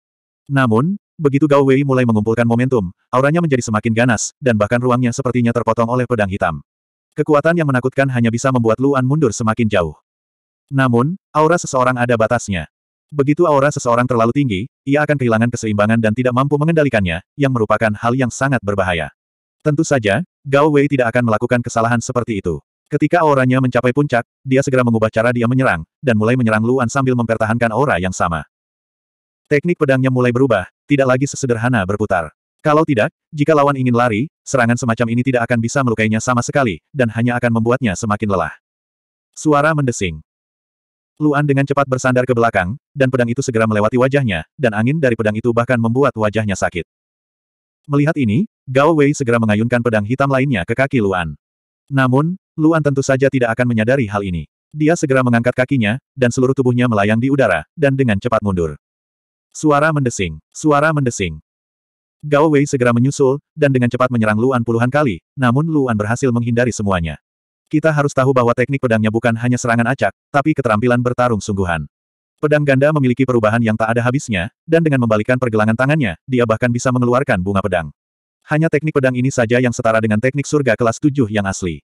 Namun, begitu Gao Wei mulai mengumpulkan momentum, auranya menjadi semakin ganas, dan bahkan ruangnya sepertinya terpotong oleh pedang hitam. Kekuatan yang menakutkan hanya bisa membuat Luan mundur semakin jauh. Namun, aura seseorang ada batasnya. Begitu aura seseorang terlalu tinggi, ia akan kehilangan keseimbangan dan tidak mampu mengendalikannya, yang merupakan hal yang sangat berbahaya. Tentu saja, Gao Wei tidak akan melakukan kesalahan seperti itu. Ketika auranya mencapai puncak, dia segera mengubah cara dia menyerang, dan mulai menyerang Luan sambil mempertahankan aura yang sama. Teknik pedangnya mulai berubah, tidak lagi sesederhana berputar. Kalau tidak, jika lawan ingin lari, serangan semacam ini tidak akan bisa melukainya sama sekali, dan hanya akan membuatnya semakin lelah. Suara mendesing. Luan dengan cepat bersandar ke belakang, dan pedang itu segera melewati wajahnya, dan angin dari pedang itu bahkan membuat wajahnya sakit. Melihat ini, Gao Wei segera mengayunkan pedang hitam lainnya ke kaki Luan. Namun, Luan tentu saja tidak akan menyadari hal ini. Dia segera mengangkat kakinya, dan seluruh tubuhnya melayang di udara, dan dengan cepat mundur. Suara mendesing, suara mendesing. Gao Wei segera menyusul, dan dengan cepat menyerang Luan puluhan kali, namun Luan berhasil menghindari semuanya. Kita harus tahu bahwa teknik pedangnya bukan hanya serangan acak, tapi keterampilan bertarung sungguhan. Pedang ganda memiliki perubahan yang tak ada habisnya, dan dengan membalikan pergelangan tangannya, dia bahkan bisa mengeluarkan bunga pedang. Hanya teknik pedang ini saja yang setara dengan teknik surga kelas 7 yang asli.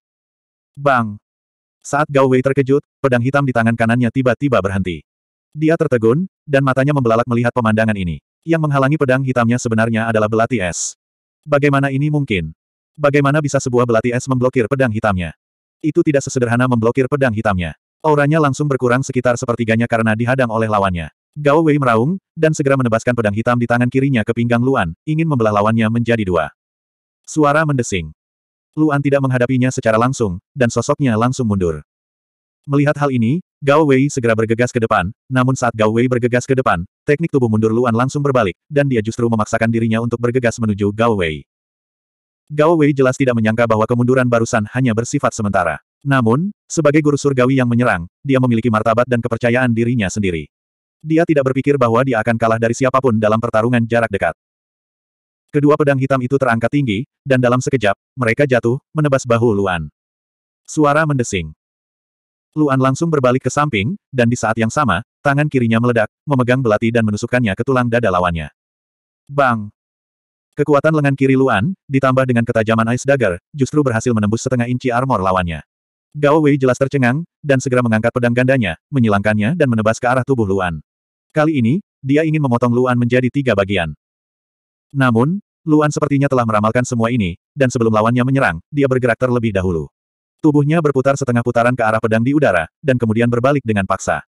Bang! Saat Gao Wei terkejut, pedang hitam di tangan kanannya tiba-tiba berhenti. Dia tertegun, dan matanya membelalak melihat pemandangan ini. Yang menghalangi pedang hitamnya sebenarnya adalah belati es. Bagaimana ini mungkin? Bagaimana bisa sebuah belati es memblokir pedang hitamnya? Itu tidak sesederhana memblokir pedang hitamnya. Auranya langsung berkurang sekitar sepertiganya karena dihadang oleh lawannya. Gao Wei meraung, dan segera menebaskan pedang hitam di tangan kirinya ke pinggang Luan, ingin membelah lawannya menjadi dua. Suara mendesing. Luan tidak menghadapinya secara langsung, dan sosoknya langsung mundur. Melihat hal ini, Gao Wei segera bergegas ke depan, namun saat Gao Wei bergegas ke depan, teknik tubuh mundur Luan langsung berbalik, dan dia justru memaksakan dirinya untuk bergegas menuju Gao Wei. Gao Wei jelas tidak menyangka bahwa kemunduran barusan hanya bersifat sementara. Namun, sebagai guru surgawi yang menyerang, dia memiliki martabat dan kepercayaan dirinya sendiri. Dia tidak berpikir bahwa dia akan kalah dari siapapun dalam pertarungan jarak dekat. Kedua pedang hitam itu terangkat tinggi, dan dalam sekejap, mereka jatuh, menebas bahu Luan. Suara mendesing. Luan langsung berbalik ke samping, dan di saat yang sama, tangan kirinya meledak, memegang belati dan menusukkannya ke tulang dada lawannya. Bang! Kekuatan lengan kiri Luan, ditambah dengan ketajaman Ice Dagger, justru berhasil menembus setengah inci armor lawannya. Gao Wei jelas tercengang, dan segera mengangkat pedang gandanya, menyilangkannya dan menebas ke arah tubuh Luan. Kali ini, dia ingin memotong Luan menjadi tiga bagian. Namun, Luan sepertinya telah meramalkan semua ini, dan sebelum lawannya menyerang, dia bergerak terlebih dahulu. Tubuhnya berputar setengah putaran ke arah pedang di udara, dan kemudian berbalik dengan paksa.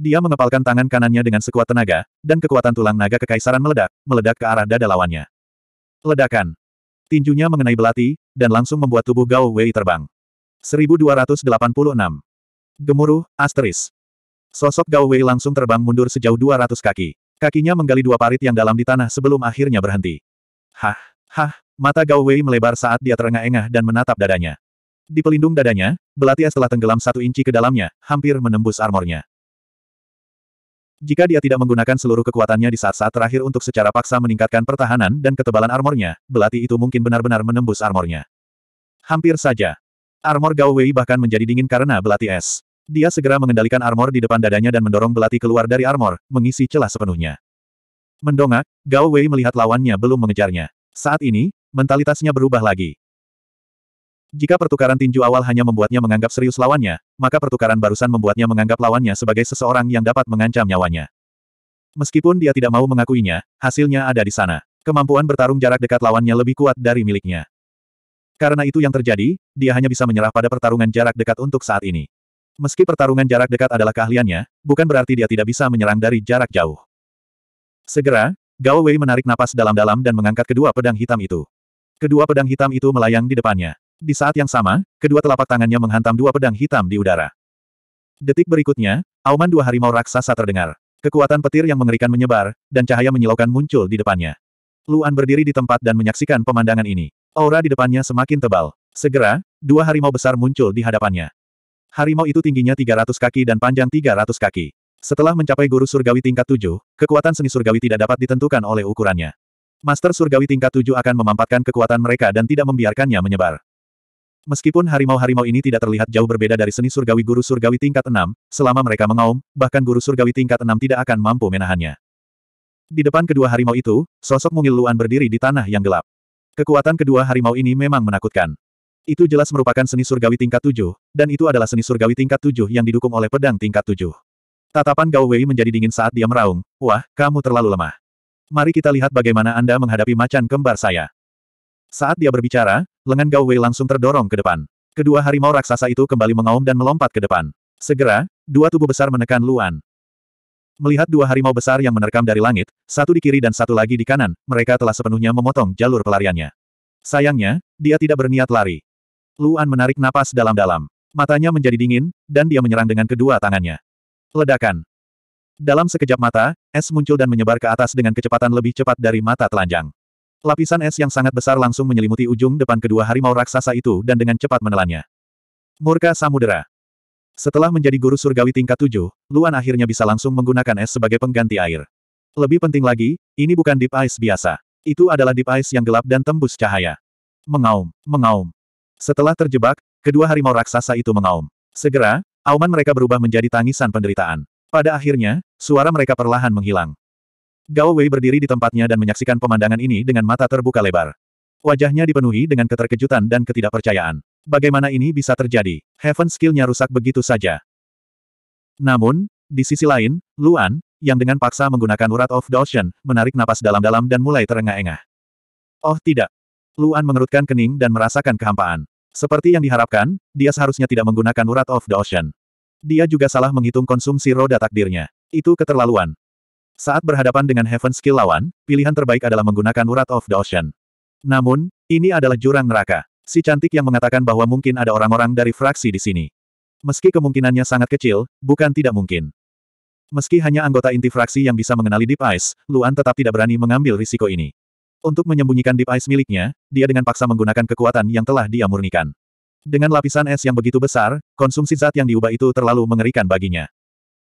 Dia mengepalkan tangan kanannya dengan sekuat tenaga, dan kekuatan tulang naga kekaisaran meledak, meledak ke arah dada lawannya. Ledakan. Tinjunya mengenai belati, dan langsung membuat tubuh Gao Wei terbang. 1286. Gemuruh, asteris. Sosok Gao Wei langsung terbang mundur sejauh 200 kaki. Kakinya menggali dua parit yang dalam di tanah sebelum akhirnya berhenti. Hah, hah, mata Gao Wei melebar saat dia terengah-engah dan menatap dadanya. Di pelindung dadanya, belati es telah tenggelam satu inci ke dalamnya, hampir menembus armornya. Jika dia tidak menggunakan seluruh kekuatannya di saat-saat terakhir untuk secara paksa meningkatkan pertahanan dan ketebalan armornya, belati itu mungkin benar-benar menembus armornya. Hampir saja. Armor Gao Wei bahkan menjadi dingin karena belati es. Dia segera mengendalikan armor di depan dadanya dan mendorong belati keluar dari armor, mengisi celah sepenuhnya. Mendongak, Gao Wei melihat lawannya belum mengejarnya. Saat ini, mentalitasnya berubah lagi. Jika pertukaran tinju awal hanya membuatnya menganggap serius lawannya, maka pertukaran barusan membuatnya menganggap lawannya sebagai seseorang yang dapat mengancam nyawanya. Meskipun dia tidak mau mengakuinya, hasilnya ada di sana. Kemampuan bertarung jarak dekat lawannya lebih kuat dari miliknya. Karena itu yang terjadi, dia hanya bisa menyerah pada pertarungan jarak dekat untuk saat ini. Meski pertarungan jarak dekat adalah keahliannya, bukan berarti dia tidak bisa menyerang dari jarak jauh. Segera, Gao Wei menarik napas dalam-dalam dan mengangkat kedua pedang hitam itu. Kedua pedang hitam itu melayang di depannya. Di saat yang sama, kedua telapak tangannya menghantam dua pedang hitam di udara. Detik berikutnya, auman dua harimau raksasa terdengar. Kekuatan petir yang mengerikan menyebar, dan cahaya menyilaukan muncul di depannya. Luan berdiri di tempat dan menyaksikan pemandangan ini. Aura di depannya semakin tebal. Segera, dua harimau besar muncul di hadapannya. Harimau itu tingginya 300 kaki dan panjang 300 kaki. Setelah mencapai guru surgawi tingkat 7, kekuatan seni surgawi tidak dapat ditentukan oleh ukurannya. Master surgawi tingkat 7 akan memampatkan kekuatan mereka dan tidak membiarkannya menyebar. Meskipun harimau-harimau ini tidak terlihat jauh berbeda dari seni surgawi guru surgawi tingkat 6, selama mereka mengaum, bahkan guru surgawi tingkat 6 tidak akan mampu menahannya. Di depan kedua harimau itu, sosok mungil Luan berdiri di tanah yang gelap. Kekuatan kedua harimau ini memang menakutkan. Itu jelas merupakan seni surgawi tingkat tujuh, dan itu adalah seni surgawi tingkat tujuh yang didukung oleh pedang tingkat tujuh. Tatapan Gao Wei menjadi dingin saat dia meraung, wah, kamu terlalu lemah. Mari kita lihat bagaimana Anda menghadapi macan kembar saya. Saat dia berbicara, lengan Gao Wei langsung terdorong ke depan. Kedua harimau raksasa itu kembali mengaum dan melompat ke depan. Segera, dua tubuh besar menekan Luan. Melihat dua harimau besar yang menerkam dari langit, satu di kiri dan satu lagi di kanan, mereka telah sepenuhnya memotong jalur pelariannya. Sayangnya, dia tidak berniat lari. Luan menarik napas dalam-dalam. Matanya menjadi dingin, dan dia menyerang dengan kedua tangannya. Ledakan. Dalam sekejap mata, es muncul dan menyebar ke atas dengan kecepatan lebih cepat dari mata telanjang. Lapisan es yang sangat besar langsung menyelimuti ujung depan kedua harimau raksasa itu dan dengan cepat menelannya. Murka Samudera. Setelah menjadi guru surgawi tingkat tujuh, Luan akhirnya bisa langsung menggunakan es sebagai pengganti air. Lebih penting lagi, ini bukan deep ice biasa. Itu adalah deep ice yang gelap dan tembus cahaya. Mengaum, mengaum. Setelah terjebak, kedua harimau raksasa itu mengaum. Segera, auman mereka berubah menjadi tangisan penderitaan. Pada akhirnya, suara mereka perlahan menghilang. Gao Wei berdiri di tempatnya dan menyaksikan pemandangan ini dengan mata terbuka lebar. Wajahnya dipenuhi dengan keterkejutan dan ketidakpercayaan. Bagaimana ini bisa terjadi? Heaven skillnya rusak begitu saja. Namun, di sisi lain, Luan, yang dengan paksa menggunakan urat of Dawson, menarik napas dalam-dalam dan mulai terengah-engah. Oh tidak, Luan mengerutkan kening dan merasakan kehampaan. Seperti yang diharapkan, dia seharusnya tidak menggunakan urat of the ocean. Dia juga salah menghitung konsumsi roda takdirnya. Itu keterlaluan. Saat berhadapan dengan Heaven Skill lawan, pilihan terbaik adalah menggunakan urat of the ocean. Namun, ini adalah jurang neraka. Si cantik yang mengatakan bahwa mungkin ada orang-orang dari fraksi di sini. Meski kemungkinannya sangat kecil, bukan tidak mungkin. Meski hanya anggota inti fraksi yang bisa mengenali Deep Ice, Luan tetap tidak berani mengambil risiko ini. Untuk menyembunyikan Deep Ice miliknya, dia dengan paksa menggunakan kekuatan yang telah dia murnikan. Dengan lapisan es yang begitu besar, konsumsi zat yang diubah itu terlalu mengerikan baginya.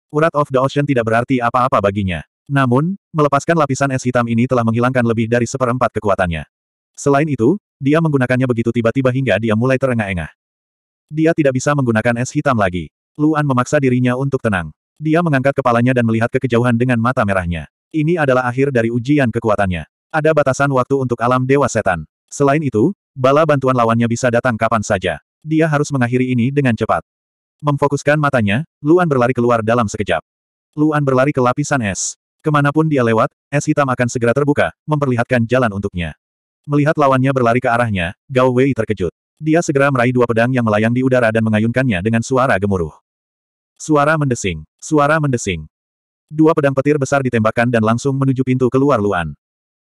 Urat of the Ocean tidak berarti apa-apa baginya. Namun, melepaskan lapisan es hitam ini telah menghilangkan lebih dari seperempat kekuatannya. Selain itu, dia menggunakannya begitu tiba-tiba hingga dia mulai terengah-engah. Dia tidak bisa menggunakan es hitam lagi. Luan memaksa dirinya untuk tenang. Dia mengangkat kepalanya dan melihat ke kejauhan dengan mata merahnya. Ini adalah akhir dari ujian kekuatannya. Ada batasan waktu untuk alam dewa setan. Selain itu, bala bantuan lawannya bisa datang kapan saja. Dia harus mengakhiri ini dengan cepat. Memfokuskan matanya, Luan berlari keluar dalam sekejap. Luan berlari ke lapisan es. Kemanapun dia lewat, es hitam akan segera terbuka, memperlihatkan jalan untuknya. Melihat lawannya berlari ke arahnya, Gao Wei terkejut. Dia segera meraih dua pedang yang melayang di udara dan mengayunkannya dengan suara gemuruh. Suara mendesing, suara mendesing. Dua pedang petir besar ditembakkan dan langsung menuju pintu keluar Luan.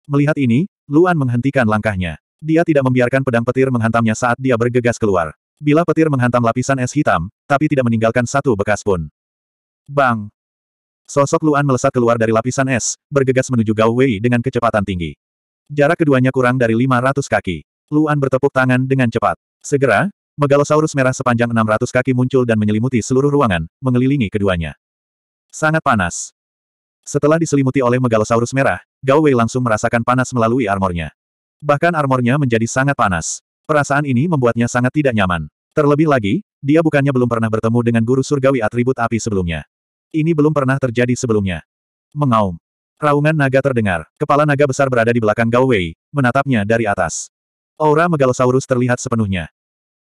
Melihat ini, Luan menghentikan langkahnya. Dia tidak membiarkan pedang petir menghantamnya saat dia bergegas keluar. Bila petir menghantam lapisan es hitam, tapi tidak meninggalkan satu bekas pun. Bang! Sosok Luan melesat keluar dari lapisan es, bergegas menuju Gao Wei dengan kecepatan tinggi. Jarak keduanya kurang dari 500 kaki. Luan bertepuk tangan dengan cepat. Segera, megalosaurus merah sepanjang 600 kaki muncul dan menyelimuti seluruh ruangan, mengelilingi keduanya. Sangat panas. Setelah diselimuti oleh megalosaurus merah, Gao Wei langsung merasakan panas melalui armornya. Bahkan armornya menjadi sangat panas. Perasaan ini membuatnya sangat tidak nyaman. Terlebih lagi, dia bukannya belum pernah bertemu dengan guru surgawi atribut api sebelumnya. Ini belum pernah terjadi sebelumnya. Mengaum. Raungan naga terdengar. Kepala naga besar berada di belakang Gao Wei, menatapnya dari atas. Aura Megalosaurus terlihat sepenuhnya.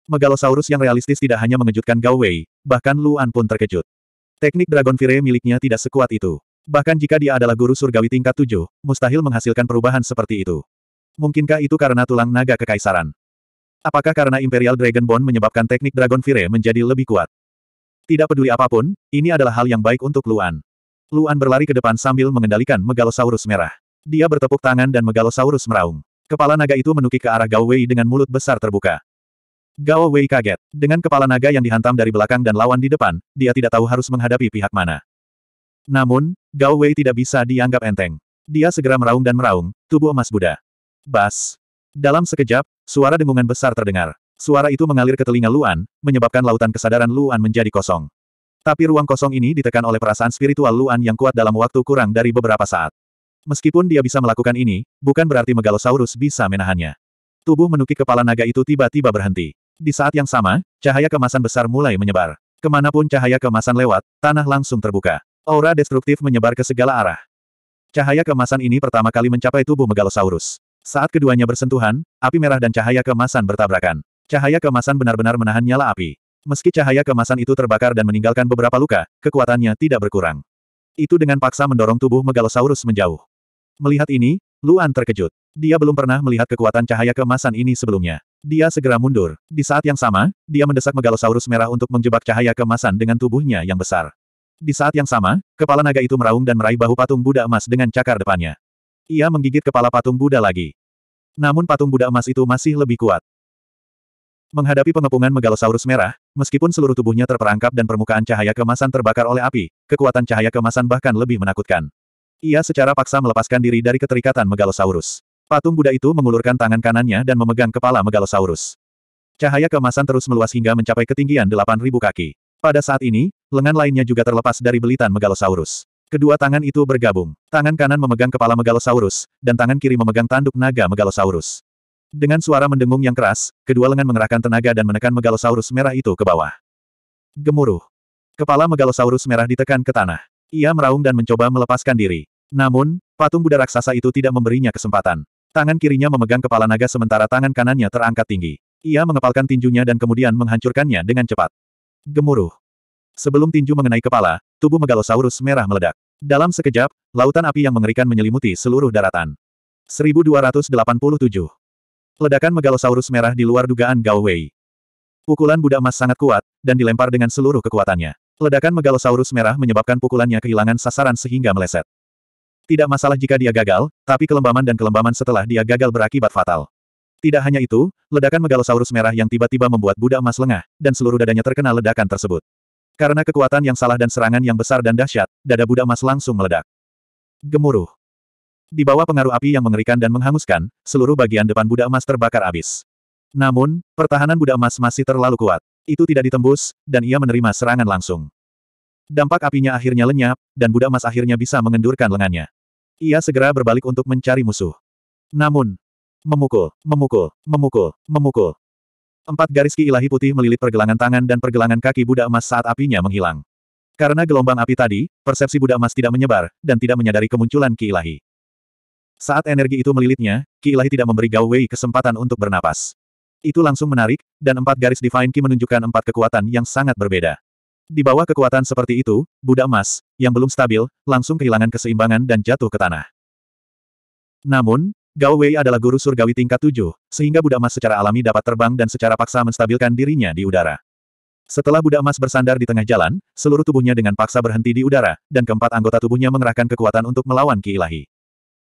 Megalosaurus yang realistis tidak hanya mengejutkan Gao Wei, bahkan Luan pun terkejut. Teknik Dragon Fire miliknya tidak sekuat itu. Bahkan jika dia adalah guru surgawi tingkat tujuh, mustahil menghasilkan perubahan seperti itu. Mungkinkah itu karena tulang naga kekaisaran? Apakah karena Imperial Dragon Bond menyebabkan teknik Dragon Fire menjadi lebih kuat? Tidak peduli apapun, ini adalah hal yang baik untuk Luan. Luan berlari ke depan sambil mengendalikan Megalosaurus merah. Dia bertepuk tangan dan Megalosaurus meraung. Kepala naga itu menukik ke arah Gao Wei dengan mulut besar terbuka. Gao Wei kaget. Dengan kepala naga yang dihantam dari belakang dan lawan di depan, dia tidak tahu harus menghadapi pihak mana. Namun, Gao Wei tidak bisa dianggap enteng. Dia segera meraung dan meraung, tubuh emas Buddha. Bas. Dalam sekejap, suara dengungan besar terdengar. Suara itu mengalir ke telinga Luan, menyebabkan lautan kesadaran Luan menjadi kosong. Tapi ruang kosong ini ditekan oleh perasaan spiritual Luan yang kuat dalam waktu kurang dari beberapa saat. Meskipun dia bisa melakukan ini, bukan berarti Megalosaurus bisa menahannya. Tubuh menukik kepala naga itu tiba-tiba berhenti. Di saat yang sama, cahaya kemasan besar mulai menyebar. Kemanapun cahaya kemasan lewat, tanah langsung terbuka. Aura destruktif menyebar ke segala arah. Cahaya kemasan ini pertama kali mencapai tubuh Megalosaurus. Saat keduanya bersentuhan, api merah dan cahaya kemasan bertabrakan. Cahaya kemasan benar-benar menahan nyala api. Meski cahaya kemasan itu terbakar dan meninggalkan beberapa luka, kekuatannya tidak berkurang. Itu dengan paksa mendorong tubuh Megalosaurus menjauh. Melihat ini, Luan terkejut. Dia belum pernah melihat kekuatan cahaya kemasan ini sebelumnya. Dia segera mundur. Di saat yang sama, dia mendesak Megalosaurus merah untuk menjebak cahaya kemasan dengan tubuhnya yang besar. Di saat yang sama, kepala naga itu meraung dan meraih bahu patung Buddha emas dengan cakar depannya. Ia menggigit kepala patung Buddha lagi. Namun patung Buddha emas itu masih lebih kuat. Menghadapi pengepungan megalosaurus merah, meskipun seluruh tubuhnya terperangkap dan permukaan cahaya kemasan terbakar oleh api, kekuatan cahaya kemasan bahkan lebih menakutkan. Ia secara paksa melepaskan diri dari keterikatan megalosaurus. Patung Buddha itu mengulurkan tangan kanannya dan memegang kepala megalosaurus. Cahaya kemasan terus meluas hingga mencapai ketinggian 8.000 kaki. Pada saat ini, lengan lainnya juga terlepas dari belitan Megalosaurus. Kedua tangan itu bergabung. Tangan kanan memegang kepala Megalosaurus, dan tangan kiri memegang tanduk naga Megalosaurus. Dengan suara mendengung yang keras, kedua lengan mengerahkan tenaga dan menekan Megalosaurus merah itu ke bawah. Gemuruh. Kepala Megalosaurus merah ditekan ke tanah. Ia meraung dan mencoba melepaskan diri. Namun, patung Buddha raksasa itu tidak memberinya kesempatan. Tangan kirinya memegang kepala naga sementara tangan kanannya terangkat tinggi. Ia mengepalkan tinjunya dan kemudian menghancurkannya dengan cepat. Gemuruh. Sebelum tinju mengenai kepala, tubuh megalosaurus merah meledak. Dalam sekejap, lautan api yang mengerikan menyelimuti seluruh daratan. 1287. Ledakan megalosaurus merah di luar dugaan Gao Wei. Pukulan Buddha emas sangat kuat, dan dilempar dengan seluruh kekuatannya. Ledakan megalosaurus merah menyebabkan pukulannya kehilangan sasaran sehingga meleset. Tidak masalah jika dia gagal, tapi kelembaman dan kelembaman setelah dia gagal berakibat fatal. Tidak hanya itu, ledakan megalosaurus merah yang tiba-tiba membuat Buddha emas lengah, dan seluruh dadanya terkena ledakan tersebut. Karena kekuatan yang salah dan serangan yang besar dan dahsyat, dada Buddha emas langsung meledak. Gemuruh. Di bawah pengaruh api yang mengerikan dan menghanguskan, seluruh bagian depan Buddha emas terbakar abis. Namun, pertahanan Buddha emas masih terlalu kuat. Itu tidak ditembus, dan ia menerima serangan langsung. Dampak apinya akhirnya lenyap, dan Buddha emas akhirnya bisa mengendurkan lengannya. Ia segera berbalik untuk mencari musuh. Namun, memukul, memukul, memukul, memukul. Empat garis ki ilahi putih melilit pergelangan tangan dan pergelangan kaki Buddha emas saat apinya menghilang. Karena gelombang api tadi, persepsi Buddha emas tidak menyebar, dan tidak menyadari kemunculan ki ilahi. Saat energi itu melilitnya, ki ilahi tidak memberi Gao Wei kesempatan untuk bernapas. Itu langsung menarik, dan empat garis Divine Ki menunjukkan empat kekuatan yang sangat berbeda. Di bawah kekuatan seperti itu, Buddha emas, yang belum stabil, langsung kehilangan keseimbangan dan jatuh ke tanah. Namun, Gao Wei adalah guru surgawi tingkat tujuh, sehingga Buddha emas secara alami dapat terbang dan secara paksa menstabilkan dirinya di udara. Setelah Buddha emas bersandar di tengah jalan, seluruh tubuhnya dengan paksa berhenti di udara, dan keempat anggota tubuhnya mengerahkan kekuatan untuk melawan ki ilahi.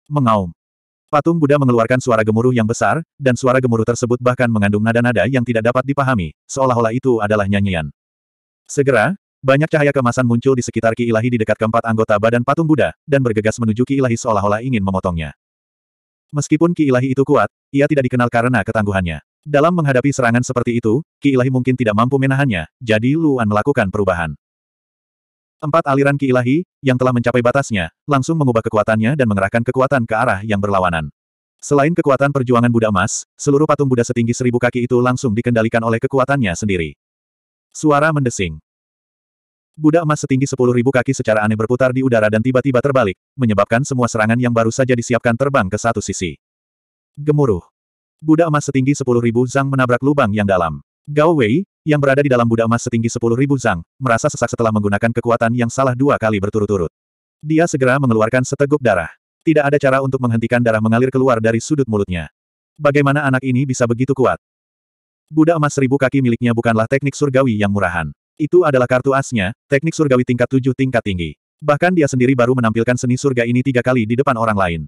Mengaum. Patung Buddha mengeluarkan suara gemuruh yang besar, dan suara gemuruh tersebut bahkan mengandung nada-nada yang tidak dapat dipahami, seolah-olah itu adalah nyanyian. Segera, banyak cahaya kemasan muncul di sekitar ki ilahi di dekat keempat anggota badan patung Buddha, dan bergegas menuju ki ilahi seolah-olah ingin memotongnya. Meskipun Ki Ilahi itu kuat, ia tidak dikenal karena ketangguhannya. Dalam menghadapi serangan seperti itu, Ki Ilahi mungkin tidak mampu menahannya, jadi Luan melakukan perubahan. Empat aliran Ki Ilahi, yang telah mencapai batasnya, langsung mengubah kekuatannya dan mengerahkan kekuatan ke arah yang berlawanan. Selain kekuatan perjuangan Buddha Emas, seluruh patung Buddha setinggi seribu kaki itu langsung dikendalikan oleh kekuatannya sendiri. Suara mendesing. Buddha emas setinggi sepuluh ribu kaki secara aneh berputar di udara dan tiba-tiba terbalik, menyebabkan semua serangan yang baru saja disiapkan terbang ke satu sisi. Gemuruh. Buddha emas setinggi sepuluh ribu zhang menabrak lubang yang dalam. Gao Wei, yang berada di dalam Buddha emas setinggi sepuluh ribu zhang merasa sesak setelah menggunakan kekuatan yang salah dua kali berturut-turut. Dia segera mengeluarkan seteguk darah. Tidak ada cara untuk menghentikan darah mengalir keluar dari sudut mulutnya. Bagaimana anak ini bisa begitu kuat? Buddha emas seribu kaki miliknya bukanlah teknik surgawi yang murahan. Itu adalah kartu asnya, teknik surgawi tingkat tujuh tingkat tinggi. Bahkan dia sendiri baru menampilkan seni surga ini tiga kali di depan orang lain.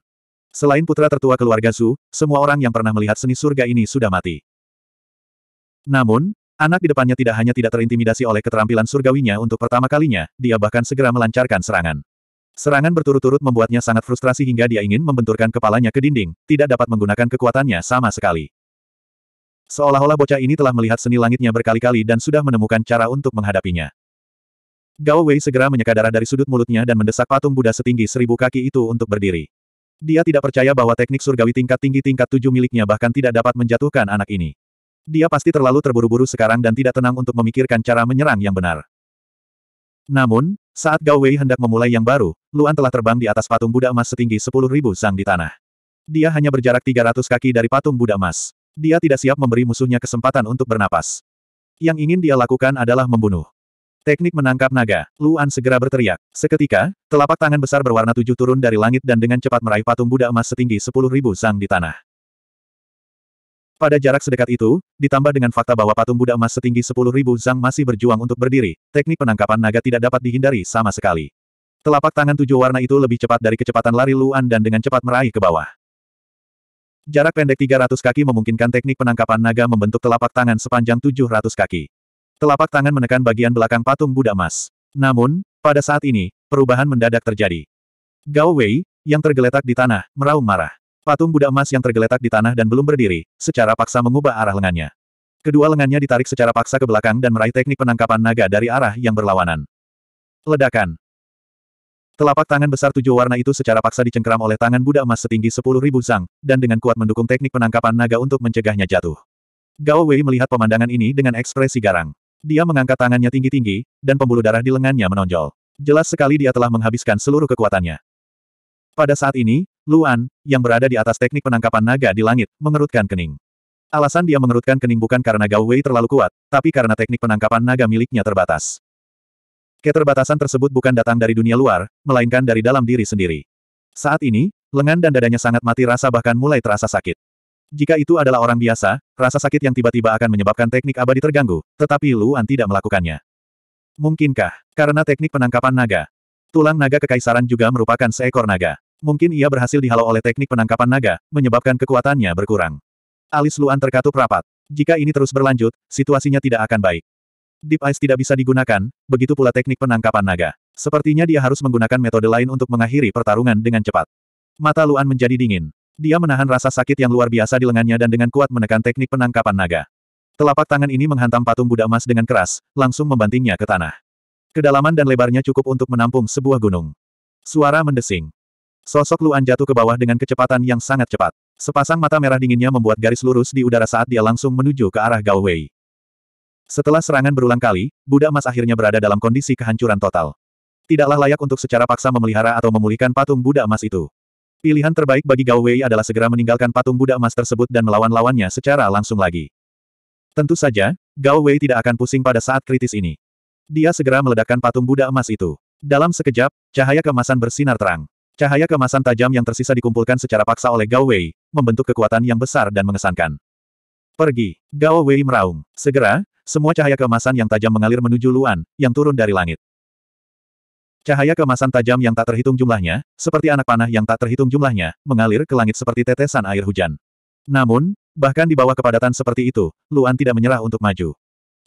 Selain putra tertua keluarga Su, semua orang yang pernah melihat seni surga ini sudah mati. Namun, anak di depannya tidak hanya tidak terintimidasi oleh keterampilan surgawinya untuk pertama kalinya, dia bahkan segera melancarkan serangan. Serangan berturut-turut membuatnya sangat frustrasi hingga dia ingin membenturkan kepalanya ke dinding, tidak dapat menggunakan kekuatannya sama sekali. Seolah-olah bocah ini telah melihat seni langitnya berkali-kali dan sudah menemukan cara untuk menghadapinya. Gao Wei segera menyeka darah dari sudut mulutnya dan mendesak patung Buddha setinggi seribu kaki itu untuk berdiri. Dia tidak percaya bahwa teknik surgawi tingkat tinggi tingkat tujuh miliknya bahkan tidak dapat menjatuhkan anak ini. Dia pasti terlalu terburu-buru sekarang dan tidak tenang untuk memikirkan cara menyerang yang benar. Namun, saat Gao Wei hendak memulai yang baru, Luan telah terbang di atas patung Buddha emas setinggi sepuluh ribu sang di tanah. Dia hanya berjarak 300 kaki dari patung Buddha emas. Dia tidak siap memberi musuhnya kesempatan untuk bernapas. Yang ingin dia lakukan adalah membunuh. Teknik menangkap naga, Luan segera berteriak. Seketika, telapak tangan besar berwarna tujuh turun dari langit dan dengan cepat meraih patung Buddha emas setinggi sepuluh ribu zang di tanah. Pada jarak sedekat itu, ditambah dengan fakta bahwa patung Buddha emas setinggi sepuluh ribu zang masih berjuang untuk berdiri, teknik penangkapan naga tidak dapat dihindari sama sekali. Telapak tangan tujuh warna itu lebih cepat dari kecepatan lari Luan dan dengan cepat meraih ke bawah. Jarak pendek 300 kaki memungkinkan teknik penangkapan naga membentuk telapak tangan sepanjang 700 kaki. Telapak tangan menekan bagian belakang patung Buddha emas. Namun, pada saat ini, perubahan mendadak terjadi. Gao Wei, yang tergeletak di tanah, meraung marah. Patung Buddha emas yang tergeletak di tanah dan belum berdiri, secara paksa mengubah arah lengannya. Kedua lengannya ditarik secara paksa ke belakang dan meraih teknik penangkapan naga dari arah yang berlawanan. Ledakan. Telapak tangan besar tujuh warna itu secara paksa dicengkeram oleh tangan Buddha emas setinggi sepuluh ribu zang, dan dengan kuat mendukung teknik penangkapan naga untuk mencegahnya jatuh. Gao Wei melihat pemandangan ini dengan ekspresi garang. Dia mengangkat tangannya tinggi-tinggi, dan pembuluh darah di lengannya menonjol. Jelas sekali dia telah menghabiskan seluruh kekuatannya. Pada saat ini, Luan, yang berada di atas teknik penangkapan naga di langit, mengerutkan kening. Alasan dia mengerutkan kening bukan karena Gao Wei terlalu kuat, tapi karena teknik penangkapan naga miliknya terbatas. Keterbatasan tersebut bukan datang dari dunia luar, melainkan dari dalam diri sendiri. Saat ini, lengan dan dadanya sangat mati rasa bahkan mulai terasa sakit. Jika itu adalah orang biasa, rasa sakit yang tiba-tiba akan menyebabkan teknik abadi terganggu, tetapi Luan tidak melakukannya. Mungkinkah, karena teknik penangkapan naga, tulang naga kekaisaran juga merupakan seekor naga. Mungkin ia berhasil dihalau oleh teknik penangkapan naga, menyebabkan kekuatannya berkurang. Alis Luan terkatup rapat. Jika ini terus berlanjut, situasinya tidak akan baik. Deep Ice tidak bisa digunakan, begitu pula teknik penangkapan naga. Sepertinya dia harus menggunakan metode lain untuk mengakhiri pertarungan dengan cepat. Mata Luan menjadi dingin. Dia menahan rasa sakit yang luar biasa di lengannya dan dengan kuat menekan teknik penangkapan naga. Telapak tangan ini menghantam patung Buddha emas dengan keras, langsung membantingnya ke tanah. Kedalaman dan lebarnya cukup untuk menampung sebuah gunung. Suara mendesing. Sosok Luan jatuh ke bawah dengan kecepatan yang sangat cepat. Sepasang mata merah dinginnya membuat garis lurus di udara saat dia langsung menuju ke arah Gao Wei. Setelah serangan berulang kali, Buddha emas akhirnya berada dalam kondisi kehancuran total. Tidaklah layak untuk secara paksa memelihara atau memulihkan patung Buddha emas itu. Pilihan terbaik bagi Gao Wei adalah segera meninggalkan patung Buddha emas tersebut dan melawan lawannya secara langsung lagi. Tentu saja, Gao Wei tidak akan pusing pada saat kritis ini. Dia segera meledakkan patung Buddha emas itu. Dalam sekejap, cahaya kemasan bersinar terang. Cahaya kemasan tajam yang tersisa dikumpulkan secara paksa oleh Gao Wei, membentuk kekuatan yang besar dan mengesankan. Pergi. Gao Wei meraung. Segera, semua cahaya kemasan yang tajam mengalir menuju Luan, yang turun dari langit. Cahaya kemasan tajam yang tak terhitung jumlahnya, seperti anak panah yang tak terhitung jumlahnya, mengalir ke langit seperti tetesan air hujan. Namun, bahkan di bawah kepadatan seperti itu, Luan tidak menyerah untuk maju.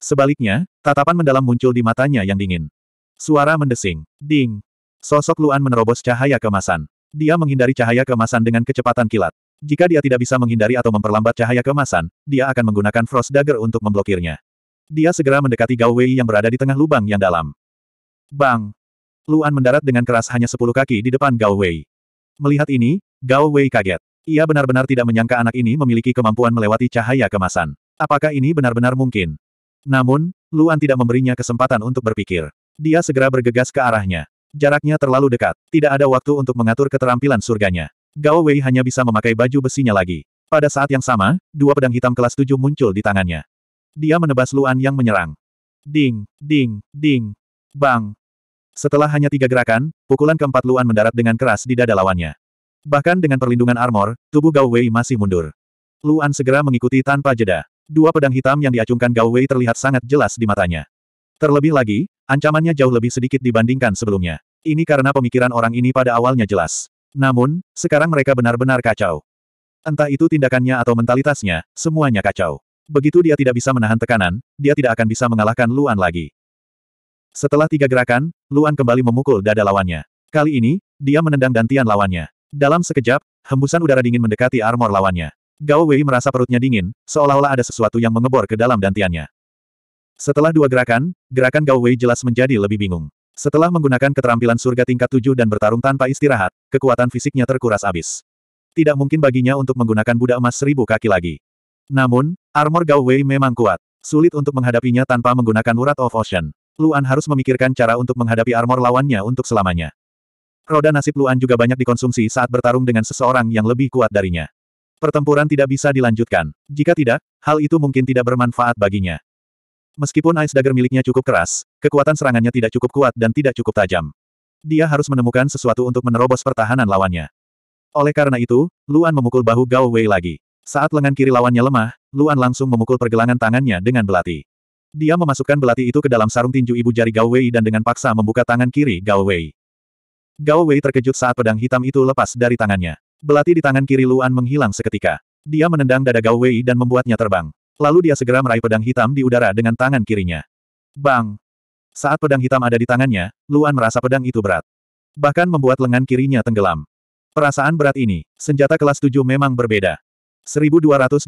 Sebaliknya, tatapan mendalam muncul di matanya yang dingin. Suara mendesing. Ding. Sosok Luan menerobos cahaya kemasan. Dia menghindari cahaya kemasan dengan kecepatan kilat. Jika dia tidak bisa menghindari atau memperlambat cahaya kemasan, dia akan menggunakan Frost Dagger untuk memblokirnya. Dia segera mendekati Gao Wei yang berada di tengah lubang yang dalam. Bang! Luan mendarat dengan keras hanya sepuluh kaki di depan Gao Wei. Melihat ini, Gao Wei kaget. Ia benar-benar tidak menyangka anak ini memiliki kemampuan melewati cahaya kemasan. Apakah ini benar-benar mungkin? Namun, Luan tidak memberinya kesempatan untuk berpikir. Dia segera bergegas ke arahnya. Jaraknya terlalu dekat, tidak ada waktu untuk mengatur keterampilan surganya. Gao Wei hanya bisa memakai baju besinya lagi. Pada saat yang sama, dua pedang hitam kelas tujuh muncul di tangannya. Dia menebas Luan yang menyerang. Ding, ding, ding. Bang. Setelah hanya tiga gerakan, pukulan keempat Luan mendarat dengan keras di dada lawannya. Bahkan dengan perlindungan armor, tubuh Gao Wei masih mundur. Luan segera mengikuti tanpa jeda. Dua pedang hitam yang diacungkan Gao Wei terlihat sangat jelas di matanya. Terlebih lagi, ancamannya jauh lebih sedikit dibandingkan sebelumnya. Ini karena pemikiran orang ini pada awalnya jelas. Namun, sekarang mereka benar-benar kacau. Entah itu tindakannya atau mentalitasnya, semuanya kacau. Begitu dia tidak bisa menahan tekanan, dia tidak akan bisa mengalahkan Luan lagi. Setelah tiga gerakan, Luan kembali memukul dada lawannya. Kali ini, dia menendang dantian lawannya. Dalam sekejap, hembusan udara dingin mendekati armor lawannya. Gao Wei merasa perutnya dingin, seolah-olah ada sesuatu yang mengebor ke dalam dantiannya. Setelah dua gerakan, gerakan Gao Wei jelas menjadi lebih bingung. Setelah menggunakan keterampilan surga tingkat tujuh dan bertarung tanpa istirahat, kekuatan fisiknya terkuras abis. Tidak mungkin baginya untuk menggunakan Buddha emas seribu kaki lagi. Namun, armor Gao Wei memang kuat. Sulit untuk menghadapinya tanpa menggunakan urat of ocean. Luan harus memikirkan cara untuk menghadapi armor lawannya untuk selamanya. Roda nasib Luan juga banyak dikonsumsi saat bertarung dengan seseorang yang lebih kuat darinya. Pertempuran tidak bisa dilanjutkan. Jika tidak, hal itu mungkin tidak bermanfaat baginya. Meskipun Ice Dagger miliknya cukup keras, kekuatan serangannya tidak cukup kuat dan tidak cukup tajam. Dia harus menemukan sesuatu untuk menerobos pertahanan lawannya. Oleh karena itu, Luan memukul bahu Gao Wei lagi. Saat lengan kiri lawannya lemah, Luan langsung memukul pergelangan tangannya dengan belati. Dia memasukkan belati itu ke dalam sarung tinju ibu jari Gao Wei dan dengan paksa membuka tangan kiri Gao Wei. Gao Wei terkejut saat pedang hitam itu lepas dari tangannya. Belati di tangan kiri Luan menghilang seketika. Dia menendang dada Gao Wei dan membuatnya terbang. Lalu dia segera meraih pedang hitam di udara dengan tangan kirinya. Bang! Saat pedang hitam ada di tangannya, Luan merasa pedang itu berat. Bahkan membuat lengan kirinya tenggelam. Perasaan berat ini, senjata kelas 7 memang berbeda. 1288.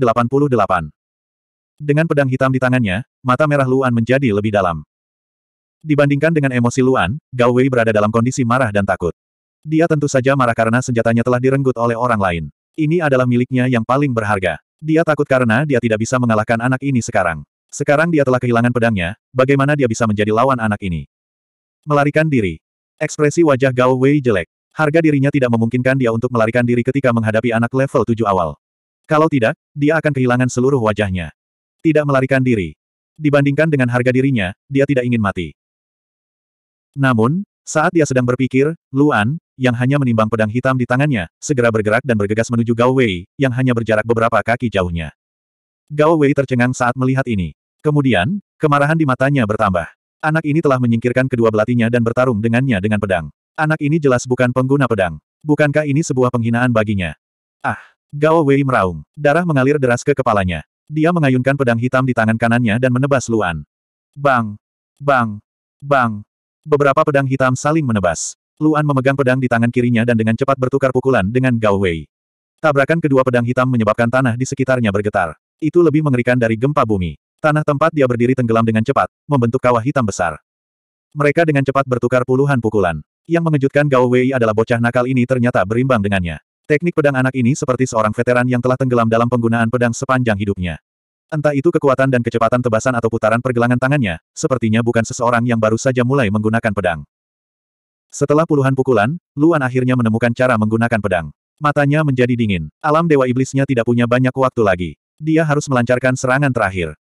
Dengan pedang hitam di tangannya, mata merah Luan menjadi lebih dalam. Dibandingkan dengan emosi Luan, Gao Wei berada dalam kondisi marah dan takut. Dia tentu saja marah karena senjatanya telah direnggut oleh orang lain. Ini adalah miliknya yang paling berharga. Dia takut karena dia tidak bisa mengalahkan anak ini sekarang. Sekarang dia telah kehilangan pedangnya, bagaimana dia bisa menjadi lawan anak ini? Melarikan diri. Ekspresi wajah Gao Wei jelek. Harga dirinya tidak memungkinkan dia untuk melarikan diri ketika menghadapi anak level 7 awal. Kalau tidak, dia akan kehilangan seluruh wajahnya. Tidak melarikan diri. Dibandingkan dengan harga dirinya, dia tidak ingin mati. Namun, saat dia sedang berpikir, Luan, yang hanya menimbang pedang hitam di tangannya, segera bergerak dan bergegas menuju Gao Wei, yang hanya berjarak beberapa kaki jauhnya. Gao Wei tercengang saat melihat ini. Kemudian, kemarahan di matanya bertambah. Anak ini telah menyingkirkan kedua belatinya dan bertarung dengannya dengan pedang. Anak ini jelas bukan pengguna pedang. Bukankah ini sebuah penghinaan baginya? Ah! Gao Wei meraung. Darah mengalir deras ke kepalanya. Dia mengayunkan pedang hitam di tangan kanannya dan menebas Luan. Bang! Bang! Bang! Beberapa pedang hitam saling menebas. Luan memegang pedang di tangan kirinya dan dengan cepat bertukar pukulan dengan Gao Wei. Tabrakan kedua pedang hitam menyebabkan tanah di sekitarnya bergetar. Itu lebih mengerikan dari gempa bumi. Tanah tempat dia berdiri tenggelam dengan cepat, membentuk kawah hitam besar. Mereka dengan cepat bertukar puluhan pukulan. Yang mengejutkan Gao Wei adalah bocah nakal ini ternyata berimbang dengannya. Teknik pedang anak ini seperti seorang veteran yang telah tenggelam dalam penggunaan pedang sepanjang hidupnya. Entah itu kekuatan dan kecepatan tebasan atau putaran pergelangan tangannya, sepertinya bukan seseorang yang baru saja mulai menggunakan pedang. Setelah puluhan pukulan, Luan akhirnya menemukan cara menggunakan pedang. Matanya menjadi dingin. Alam dewa iblisnya tidak punya banyak waktu lagi. Dia harus melancarkan serangan terakhir.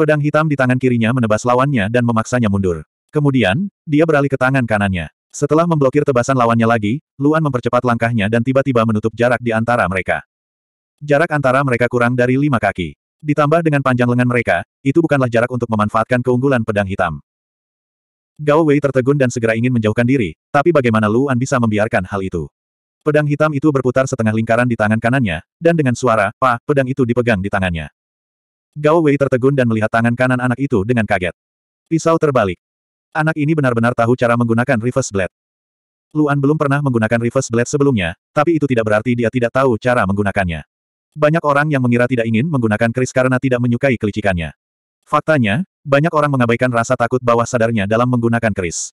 Pedang hitam di tangan kirinya menebas lawannya dan memaksanya mundur. Kemudian, dia beralih ke tangan kanannya. Setelah memblokir tebasan lawannya lagi, Luan mempercepat langkahnya dan tiba-tiba menutup jarak di antara mereka. Jarak antara mereka kurang dari lima kaki. Ditambah dengan panjang lengan mereka, itu bukanlah jarak untuk memanfaatkan keunggulan pedang hitam. Gao Wei tertegun dan segera ingin menjauhkan diri, tapi bagaimana Luan bisa membiarkan hal itu? Pedang hitam itu berputar setengah lingkaran di tangan kanannya, dan dengan suara, pa, pedang itu dipegang di tangannya. Gao Wei tertegun dan melihat tangan kanan anak itu dengan kaget. Pisau terbalik. Anak ini benar-benar tahu cara menggunakan reverse blade. Luan belum pernah menggunakan reverse blade sebelumnya, tapi itu tidak berarti dia tidak tahu cara menggunakannya. Banyak orang yang mengira tidak ingin menggunakan keris karena tidak menyukai kelicikannya. Faktanya, banyak orang mengabaikan rasa takut bawah sadarnya dalam menggunakan keris.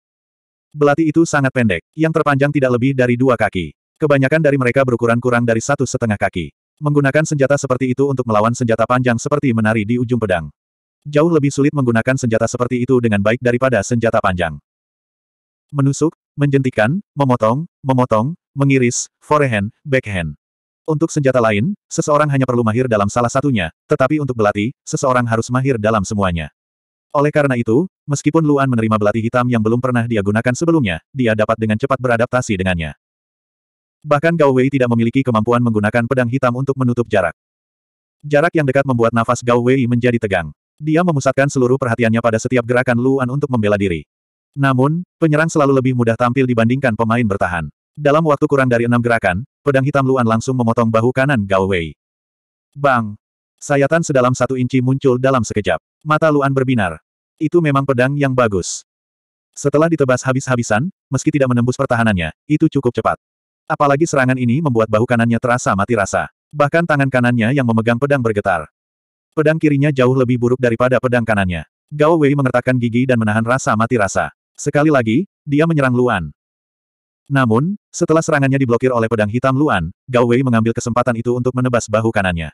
Belati itu sangat pendek, yang terpanjang tidak lebih dari dua kaki. Kebanyakan dari mereka berukuran kurang dari satu setengah kaki. Menggunakan senjata seperti itu untuk melawan senjata panjang seperti menari di ujung pedang. Jauh lebih sulit menggunakan senjata seperti itu dengan baik daripada senjata panjang. Menusuk, menjentikan, memotong, memotong, mengiris, forehand, backhand. Untuk senjata lain, seseorang hanya perlu mahir dalam salah satunya, tetapi untuk belati, seseorang harus mahir dalam semuanya. Oleh karena itu, meskipun Luan menerima belati hitam yang belum pernah dia gunakan sebelumnya, dia dapat dengan cepat beradaptasi dengannya. Bahkan Gao Wei tidak memiliki kemampuan menggunakan pedang hitam untuk menutup jarak. Jarak yang dekat membuat nafas Gao Wei menjadi tegang. Dia memusatkan seluruh perhatiannya pada setiap gerakan Luan untuk membela diri. Namun, penyerang selalu lebih mudah tampil dibandingkan pemain bertahan. Dalam waktu kurang dari enam gerakan, pedang hitam Luan langsung memotong bahu kanan Gao Wei. Bang! Sayatan sedalam satu inci muncul dalam sekejap. Mata Luan berbinar. Itu memang pedang yang bagus. Setelah ditebas habis-habisan, meski tidak menembus pertahanannya, itu cukup cepat. Apalagi serangan ini membuat bahu kanannya terasa mati rasa. Bahkan tangan kanannya yang memegang pedang bergetar. Pedang kirinya jauh lebih buruk daripada pedang kanannya. Gao Wei mengertakkan gigi dan menahan rasa mati rasa. Sekali lagi, dia menyerang Luan. Namun, setelah serangannya diblokir oleh pedang hitam Luan, Gao Wei mengambil kesempatan itu untuk menebas bahu kanannya.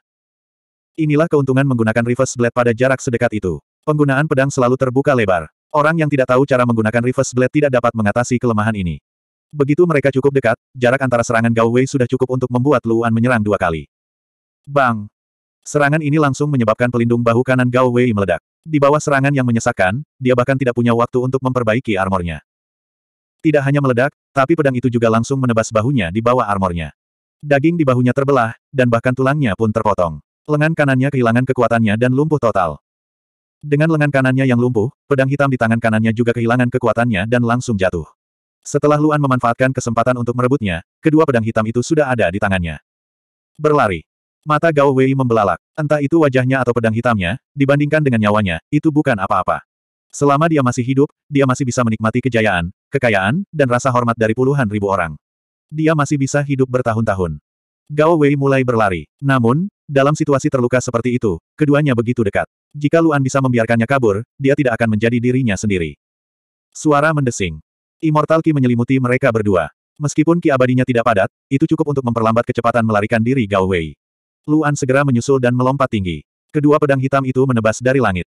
Inilah keuntungan menggunakan reverse blade pada jarak sedekat itu. Penggunaan pedang selalu terbuka lebar. Orang yang tidak tahu cara menggunakan reverse blade tidak dapat mengatasi kelemahan ini. Begitu mereka cukup dekat, jarak antara serangan Gao Wei sudah cukup untuk membuat Luan menyerang dua kali. Bang! Serangan ini langsung menyebabkan pelindung bahu kanan Gao Wei meledak. Di bawah serangan yang menyesakkan, dia bahkan tidak punya waktu untuk memperbaiki armornya. Tidak hanya meledak, tapi pedang itu juga langsung menebas bahunya di bawah armornya. Daging di bahunya terbelah, dan bahkan tulangnya pun terpotong. Lengan kanannya kehilangan kekuatannya dan lumpuh total. Dengan lengan kanannya yang lumpuh, pedang hitam di tangan kanannya juga kehilangan kekuatannya dan langsung jatuh. Setelah Luan memanfaatkan kesempatan untuk merebutnya, kedua pedang hitam itu sudah ada di tangannya. Berlari. Mata Gao Wei membelalak. Entah itu wajahnya atau pedang hitamnya, dibandingkan dengan nyawanya, itu bukan apa-apa. Selama dia masih hidup, dia masih bisa menikmati kejayaan, kekayaan, dan rasa hormat dari puluhan ribu orang. Dia masih bisa hidup bertahun-tahun. Gao Wei mulai berlari. Namun, dalam situasi terluka seperti itu, keduanya begitu dekat. Jika Luan bisa membiarkannya kabur, dia tidak akan menjadi dirinya sendiri. Suara mendesing. Immortal Ki menyelimuti mereka berdua. Meskipun Ki abadinya tidak padat, itu cukup untuk memperlambat kecepatan melarikan diri Gao Wei. Luan segera menyusul dan melompat tinggi. Kedua pedang hitam itu menebas dari langit.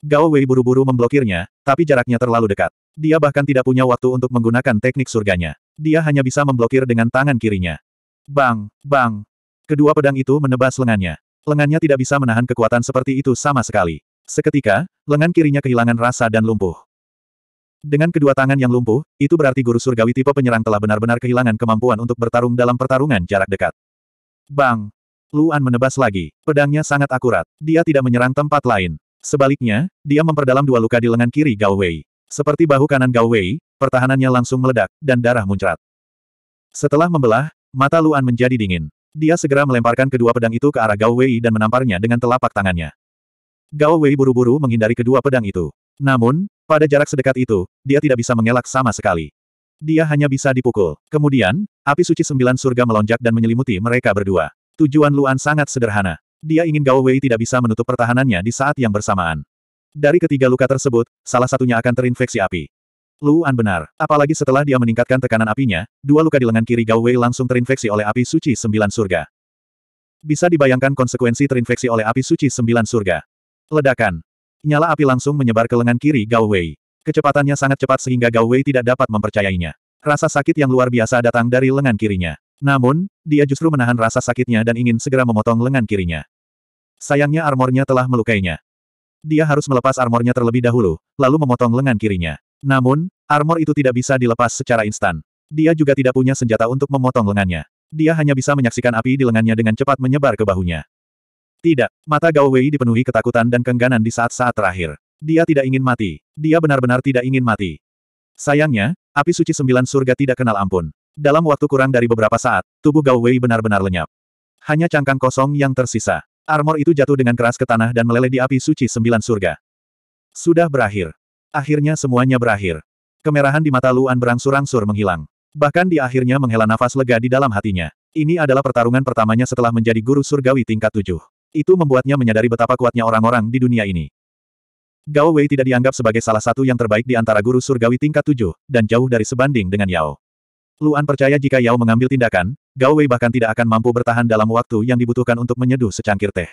Gao Wei buru-buru memblokirnya, tapi jaraknya terlalu dekat. Dia bahkan tidak punya waktu untuk menggunakan teknik surganya. Dia hanya bisa memblokir dengan tangan kirinya. Bang, bang. Kedua pedang itu menebas lengannya. Lengannya tidak bisa menahan kekuatan seperti itu sama sekali. Seketika, lengan kirinya kehilangan rasa dan lumpuh. Dengan kedua tangan yang lumpuh, itu berarti guru surgawi tipe penyerang telah benar-benar kehilangan kemampuan untuk bertarung dalam pertarungan jarak dekat. Bang, Luan menebas lagi. Pedangnya sangat akurat. Dia tidak menyerang tempat lain. Sebaliknya, dia memperdalam dua luka di lengan kiri Gao Wei. Seperti bahu kanan Gao Wei, pertahanannya langsung meledak, dan darah muncrat. Setelah membelah, mata Luan menjadi dingin. Dia segera melemparkan kedua pedang itu ke arah Gao Wei dan menamparnya dengan telapak tangannya. Gao Wei buru-buru menghindari kedua pedang itu. Namun, pada jarak sedekat itu, dia tidak bisa mengelak sama sekali. Dia hanya bisa dipukul. Kemudian, api suci sembilan surga melonjak dan menyelimuti mereka berdua. Tujuan Luan sangat sederhana. Dia ingin Gao Wei tidak bisa menutup pertahanannya di saat yang bersamaan. Dari ketiga luka tersebut, salah satunya akan terinfeksi api. Luan benar, apalagi setelah dia meningkatkan tekanan apinya, dua luka di lengan kiri Gao Wei langsung terinfeksi oleh api suci sembilan surga. Bisa dibayangkan konsekuensi terinfeksi oleh api suci sembilan surga. Ledakan. Nyala api langsung menyebar ke lengan kiri Gao Wei. Kecepatannya sangat cepat sehingga Gao Wei tidak dapat mempercayainya. Rasa sakit yang luar biasa datang dari lengan kirinya. Namun, dia justru menahan rasa sakitnya dan ingin segera memotong lengan kirinya. Sayangnya armornya telah melukainya. Dia harus melepas armornya terlebih dahulu, lalu memotong lengan kirinya. Namun, armor itu tidak bisa dilepas secara instan. Dia juga tidak punya senjata untuk memotong lengannya. Dia hanya bisa menyaksikan api di lengannya dengan cepat menyebar ke bahunya. Tidak, mata Gao Wei dipenuhi ketakutan dan kengganan di saat-saat terakhir. Dia tidak ingin mati. Dia benar-benar tidak ingin mati. Sayangnya, api suci sembilan surga tidak kenal ampun. Dalam waktu kurang dari beberapa saat, tubuh Gao Wei benar-benar lenyap. Hanya cangkang kosong yang tersisa. Armor itu jatuh dengan keras ke tanah dan meleleh di api suci sembilan surga. Sudah berakhir. Akhirnya semuanya berakhir. Kemerahan di mata Luan berangsur-angsur menghilang. Bahkan di akhirnya menghela nafas lega di dalam hatinya. Ini adalah pertarungan pertamanya setelah menjadi guru surgawi tingkat tujuh. Itu membuatnya menyadari betapa kuatnya orang-orang di dunia ini. Gao Wei tidak dianggap sebagai salah satu yang terbaik di antara guru surgawi tingkat tujuh, dan jauh dari sebanding dengan Yao. Luan percaya jika Yao mengambil tindakan, Gao Wei bahkan tidak akan mampu bertahan dalam waktu yang dibutuhkan untuk menyeduh secangkir teh.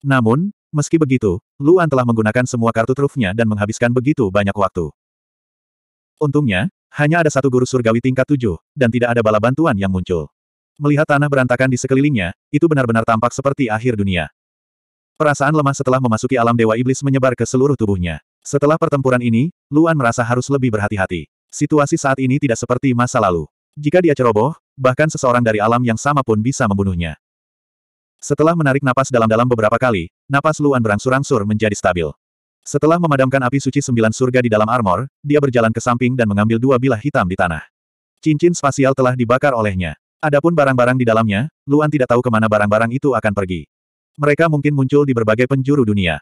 Namun, meski begitu, Luan telah menggunakan semua kartu trufnya dan menghabiskan begitu banyak waktu. Untungnya, hanya ada satu guru surgawi tingkat tujuh, dan tidak ada bala bantuan yang muncul. Melihat tanah berantakan di sekelilingnya, itu benar-benar tampak seperti akhir dunia. Perasaan lemah setelah memasuki alam Dewa Iblis menyebar ke seluruh tubuhnya. Setelah pertempuran ini, Luan merasa harus lebih berhati-hati. Situasi saat ini tidak seperti masa lalu. Jika dia ceroboh, bahkan seseorang dari alam yang sama pun bisa membunuhnya. Setelah menarik napas dalam-dalam beberapa kali, napas Luan berangsur-angsur menjadi stabil. Setelah memadamkan api suci sembilan surga di dalam armor, dia berjalan ke samping dan mengambil dua bilah hitam di tanah. Cincin spasial telah dibakar olehnya. Adapun barang-barang di dalamnya, Luan tidak tahu kemana barang-barang itu akan pergi. Mereka mungkin muncul di berbagai penjuru dunia.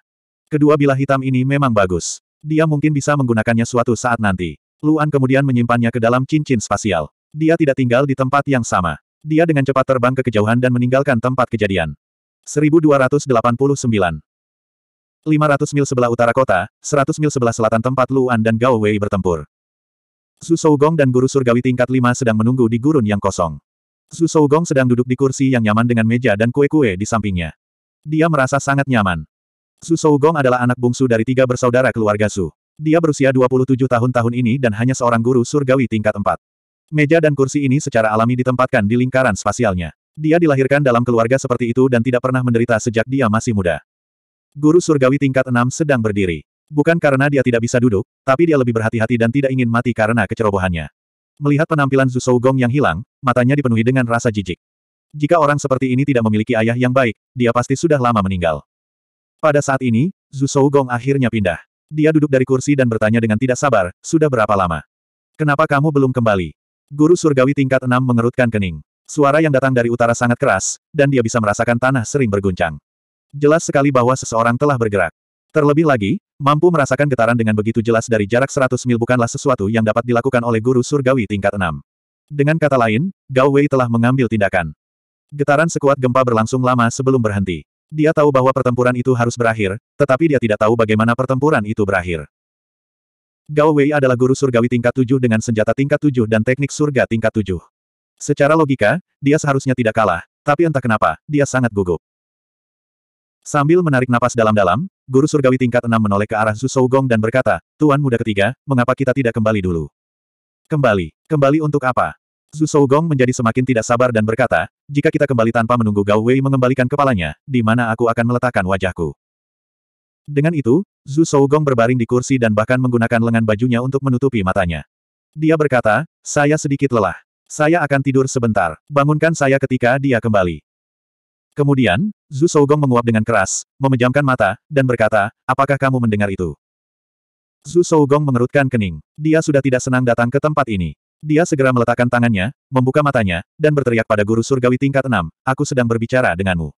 Kedua bilah hitam ini memang bagus. Dia mungkin bisa menggunakannya suatu saat nanti. Luan kemudian menyimpannya ke dalam cincin spasial. Dia tidak tinggal di tempat yang sama. Dia dengan cepat terbang ke kejauhan dan meninggalkan tempat kejadian. 1289 500 mil sebelah utara kota, 100 mil sebelah selatan tempat Luan dan Gao Wei bertempur. Su Gong dan guru surgawi tingkat 5 sedang menunggu di gurun yang kosong. Su Gong sedang duduk di kursi yang nyaman dengan meja dan kue-kue di sampingnya. Dia merasa sangat nyaman. Su Gong adalah anak bungsu dari tiga bersaudara keluarga Su. Dia berusia 27 tahun tahun ini dan hanya seorang guru surgawi tingkat 4. Meja dan kursi ini secara alami ditempatkan di lingkaran spasialnya. Dia dilahirkan dalam keluarga seperti itu dan tidak pernah menderita sejak dia masih muda. Guru surgawi tingkat enam sedang berdiri. Bukan karena dia tidak bisa duduk, tapi dia lebih berhati-hati dan tidak ingin mati karena kecerobohannya. Melihat penampilan Zuzhou Gong yang hilang, matanya dipenuhi dengan rasa jijik. Jika orang seperti ini tidak memiliki ayah yang baik, dia pasti sudah lama meninggal. Pada saat ini, Zuzhou Gong akhirnya pindah. Dia duduk dari kursi dan bertanya dengan tidak sabar, sudah berapa lama? Kenapa kamu belum kembali? Guru surgawi tingkat enam mengerutkan kening. Suara yang datang dari utara sangat keras, dan dia bisa merasakan tanah sering berguncang. Jelas sekali bahwa seseorang telah bergerak. Terlebih lagi, mampu merasakan getaran dengan begitu jelas dari jarak seratus mil bukanlah sesuatu yang dapat dilakukan oleh guru surgawi tingkat enam. Dengan kata lain, Gao Wei telah mengambil tindakan. Getaran sekuat gempa berlangsung lama sebelum berhenti. Dia tahu bahwa pertempuran itu harus berakhir, tetapi dia tidak tahu bagaimana pertempuran itu berakhir. Gao Wei adalah guru surgawi tingkat tujuh dengan senjata tingkat tujuh dan teknik surga tingkat tujuh. Secara logika, dia seharusnya tidak kalah, tapi entah kenapa, dia sangat gugup. Sambil menarik napas dalam-dalam, guru surgawi tingkat enam menoleh ke arah Zhu Gong dan berkata, Tuan muda ketiga, mengapa kita tidak kembali dulu? Kembali, kembali untuk apa? Zhu Gong menjadi semakin tidak sabar dan berkata, jika kita kembali tanpa menunggu Gao Wei mengembalikan kepalanya, di mana aku akan meletakkan wajahku? Dengan itu, Zhu Shougong berbaring di kursi dan bahkan menggunakan lengan bajunya untuk menutupi matanya. Dia berkata, saya sedikit lelah. Saya akan tidur sebentar. Bangunkan saya ketika dia kembali. Kemudian, Zhu Shougong menguap dengan keras, memejamkan mata, dan berkata, apakah kamu mendengar itu? Zhu Shougong mengerutkan kening. Dia sudah tidak senang datang ke tempat ini. Dia segera meletakkan tangannya, membuka matanya, dan berteriak pada guru surgawi tingkat enam, aku sedang berbicara denganmu.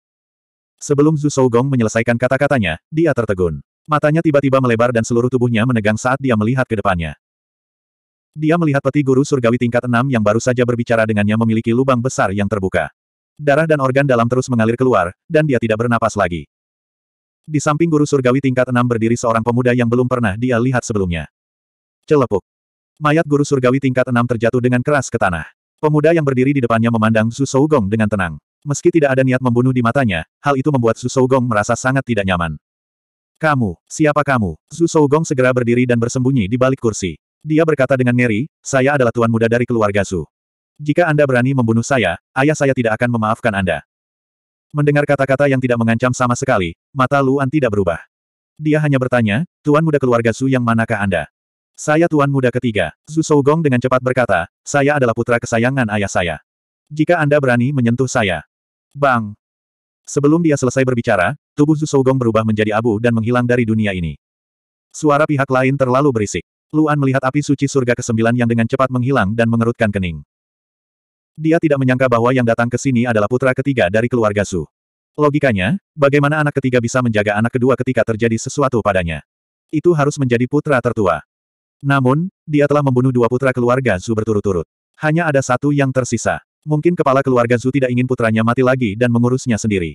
Sebelum Zhu Gong menyelesaikan kata-katanya, dia tertegun. Matanya tiba-tiba melebar dan seluruh tubuhnya menegang saat dia melihat ke depannya. Dia melihat peti guru surgawi tingkat enam yang baru saja berbicara dengannya memiliki lubang besar yang terbuka. Darah dan organ dalam terus mengalir keluar, dan dia tidak bernapas lagi. Di samping guru surgawi tingkat enam berdiri seorang pemuda yang belum pernah dia lihat sebelumnya. Celepuk. Mayat guru surgawi tingkat enam terjatuh dengan keras ke tanah. Pemuda yang berdiri di depannya memandang Zhu Gong dengan tenang. Meski tidak ada niat membunuh di matanya, hal itu membuat Zhu Gong merasa sangat tidak nyaman. Kamu, siapa kamu? Zhu Gong segera berdiri dan bersembunyi di balik kursi. Dia berkata dengan ngeri, saya adalah tuan muda dari keluarga Zhu. Jika Anda berani membunuh saya, ayah saya tidak akan memaafkan Anda. Mendengar kata-kata yang tidak mengancam sama sekali, mata Luan tidak berubah. Dia hanya bertanya, tuan muda keluarga Zhu yang manakah Anda? Saya tuan muda ketiga. Zhu Gong dengan cepat berkata, saya adalah putra kesayangan ayah saya. Jika Anda berani menyentuh saya, Bang! Sebelum dia selesai berbicara, tubuh Zhu Gong berubah menjadi abu dan menghilang dari dunia ini. Suara pihak lain terlalu berisik. Luan melihat api suci surga ke-9 yang dengan cepat menghilang dan mengerutkan kening. Dia tidak menyangka bahwa yang datang ke sini adalah putra ketiga dari keluarga Su. Logikanya, bagaimana anak ketiga bisa menjaga anak kedua ketika terjadi sesuatu padanya? Itu harus menjadi putra tertua. Namun, dia telah membunuh dua putra keluarga Su berturut-turut. Hanya ada satu yang tersisa. Mungkin kepala keluarga Zhu tidak ingin putranya mati lagi dan mengurusnya sendiri.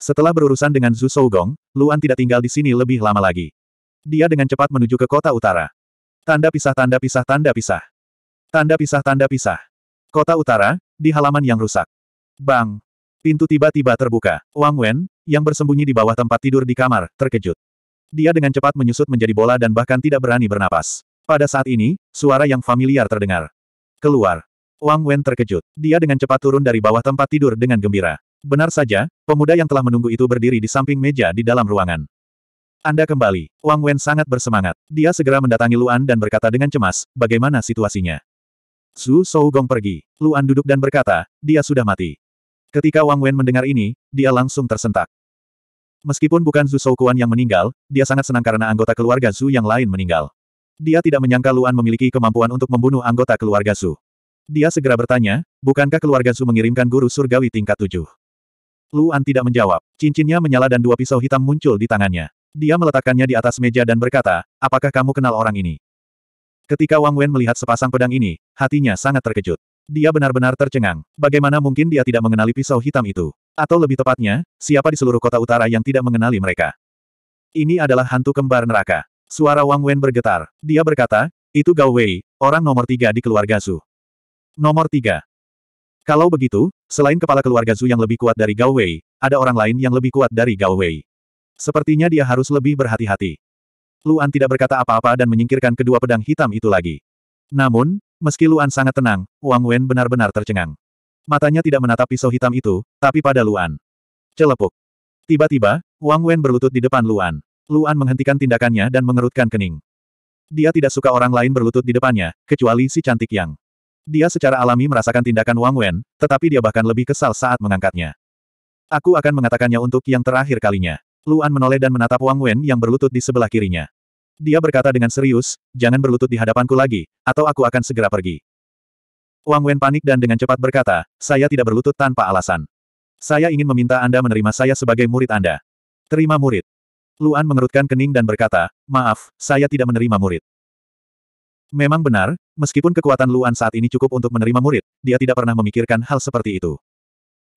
Setelah berurusan dengan Zhu Shougong, Luan tidak tinggal di sini lebih lama lagi. Dia dengan cepat menuju ke kota utara. Tanda pisah tanda pisah tanda pisah. Tanda pisah tanda pisah. Kota utara, di halaman yang rusak. Bang! Pintu tiba-tiba terbuka. Wang Wen, yang bersembunyi di bawah tempat tidur di kamar, terkejut. Dia dengan cepat menyusut menjadi bola dan bahkan tidak berani bernapas. Pada saat ini, suara yang familiar terdengar. Keluar. Wang Wen terkejut. Dia dengan cepat turun dari bawah tempat tidur dengan gembira. Benar saja, pemuda yang telah menunggu itu berdiri di samping meja di dalam ruangan. Anda kembali. Wang Wen sangat bersemangat. Dia segera mendatangi Luan dan berkata dengan cemas, bagaimana situasinya? Su Gong pergi. Luan duduk dan berkata, dia sudah mati. Ketika Wang Wen mendengar ini, dia langsung tersentak. Meskipun bukan Zhu Kuan yang meninggal, dia sangat senang karena anggota keluarga Zhu yang lain meninggal. Dia tidak menyangka Luan memiliki kemampuan untuk membunuh anggota keluarga Zhu. Dia segera bertanya, bukankah keluarga Su mengirimkan guru surgawi tingkat tujuh? Luan tidak menjawab. Cincinnya menyala dan dua pisau hitam muncul di tangannya. Dia meletakkannya di atas meja dan berkata, apakah kamu kenal orang ini? Ketika Wang Wen melihat sepasang pedang ini, hatinya sangat terkejut. Dia benar-benar tercengang. Bagaimana mungkin dia tidak mengenali pisau hitam itu? Atau lebih tepatnya, siapa di seluruh kota utara yang tidak mengenali mereka? Ini adalah hantu kembar neraka. Suara Wang Wen bergetar. Dia berkata, itu Gao Wei, orang nomor tiga di keluarga Su. Nomor 3. Kalau begitu, selain kepala keluarga Zhu yang lebih kuat dari Gao Wei, ada orang lain yang lebih kuat dari Gao Wei. Sepertinya dia harus lebih berhati-hati. Luan tidak berkata apa-apa dan menyingkirkan kedua pedang hitam itu lagi. Namun, meski Luan sangat tenang, Wang Wen benar-benar tercengang. Matanya tidak menatap pisau hitam itu, tapi pada Luan. Celepuk. Tiba-tiba, Wang Wen berlutut di depan Luan. Luan menghentikan tindakannya dan mengerutkan kening. Dia tidak suka orang lain berlutut di depannya, kecuali si cantik yang dia secara alami merasakan tindakan Wang Wen, tetapi dia bahkan lebih kesal saat mengangkatnya. Aku akan mengatakannya untuk yang terakhir kalinya. Luan menoleh dan menatap Wang Wen yang berlutut di sebelah kirinya. Dia berkata dengan serius, jangan berlutut di hadapanku lagi, atau aku akan segera pergi. Wang Wen panik dan dengan cepat berkata, saya tidak berlutut tanpa alasan. Saya ingin meminta Anda menerima saya sebagai murid Anda. Terima murid. Luan mengerutkan kening dan berkata, maaf, saya tidak menerima murid. Memang benar, meskipun kekuatan Luan saat ini cukup untuk menerima murid, dia tidak pernah memikirkan hal seperti itu.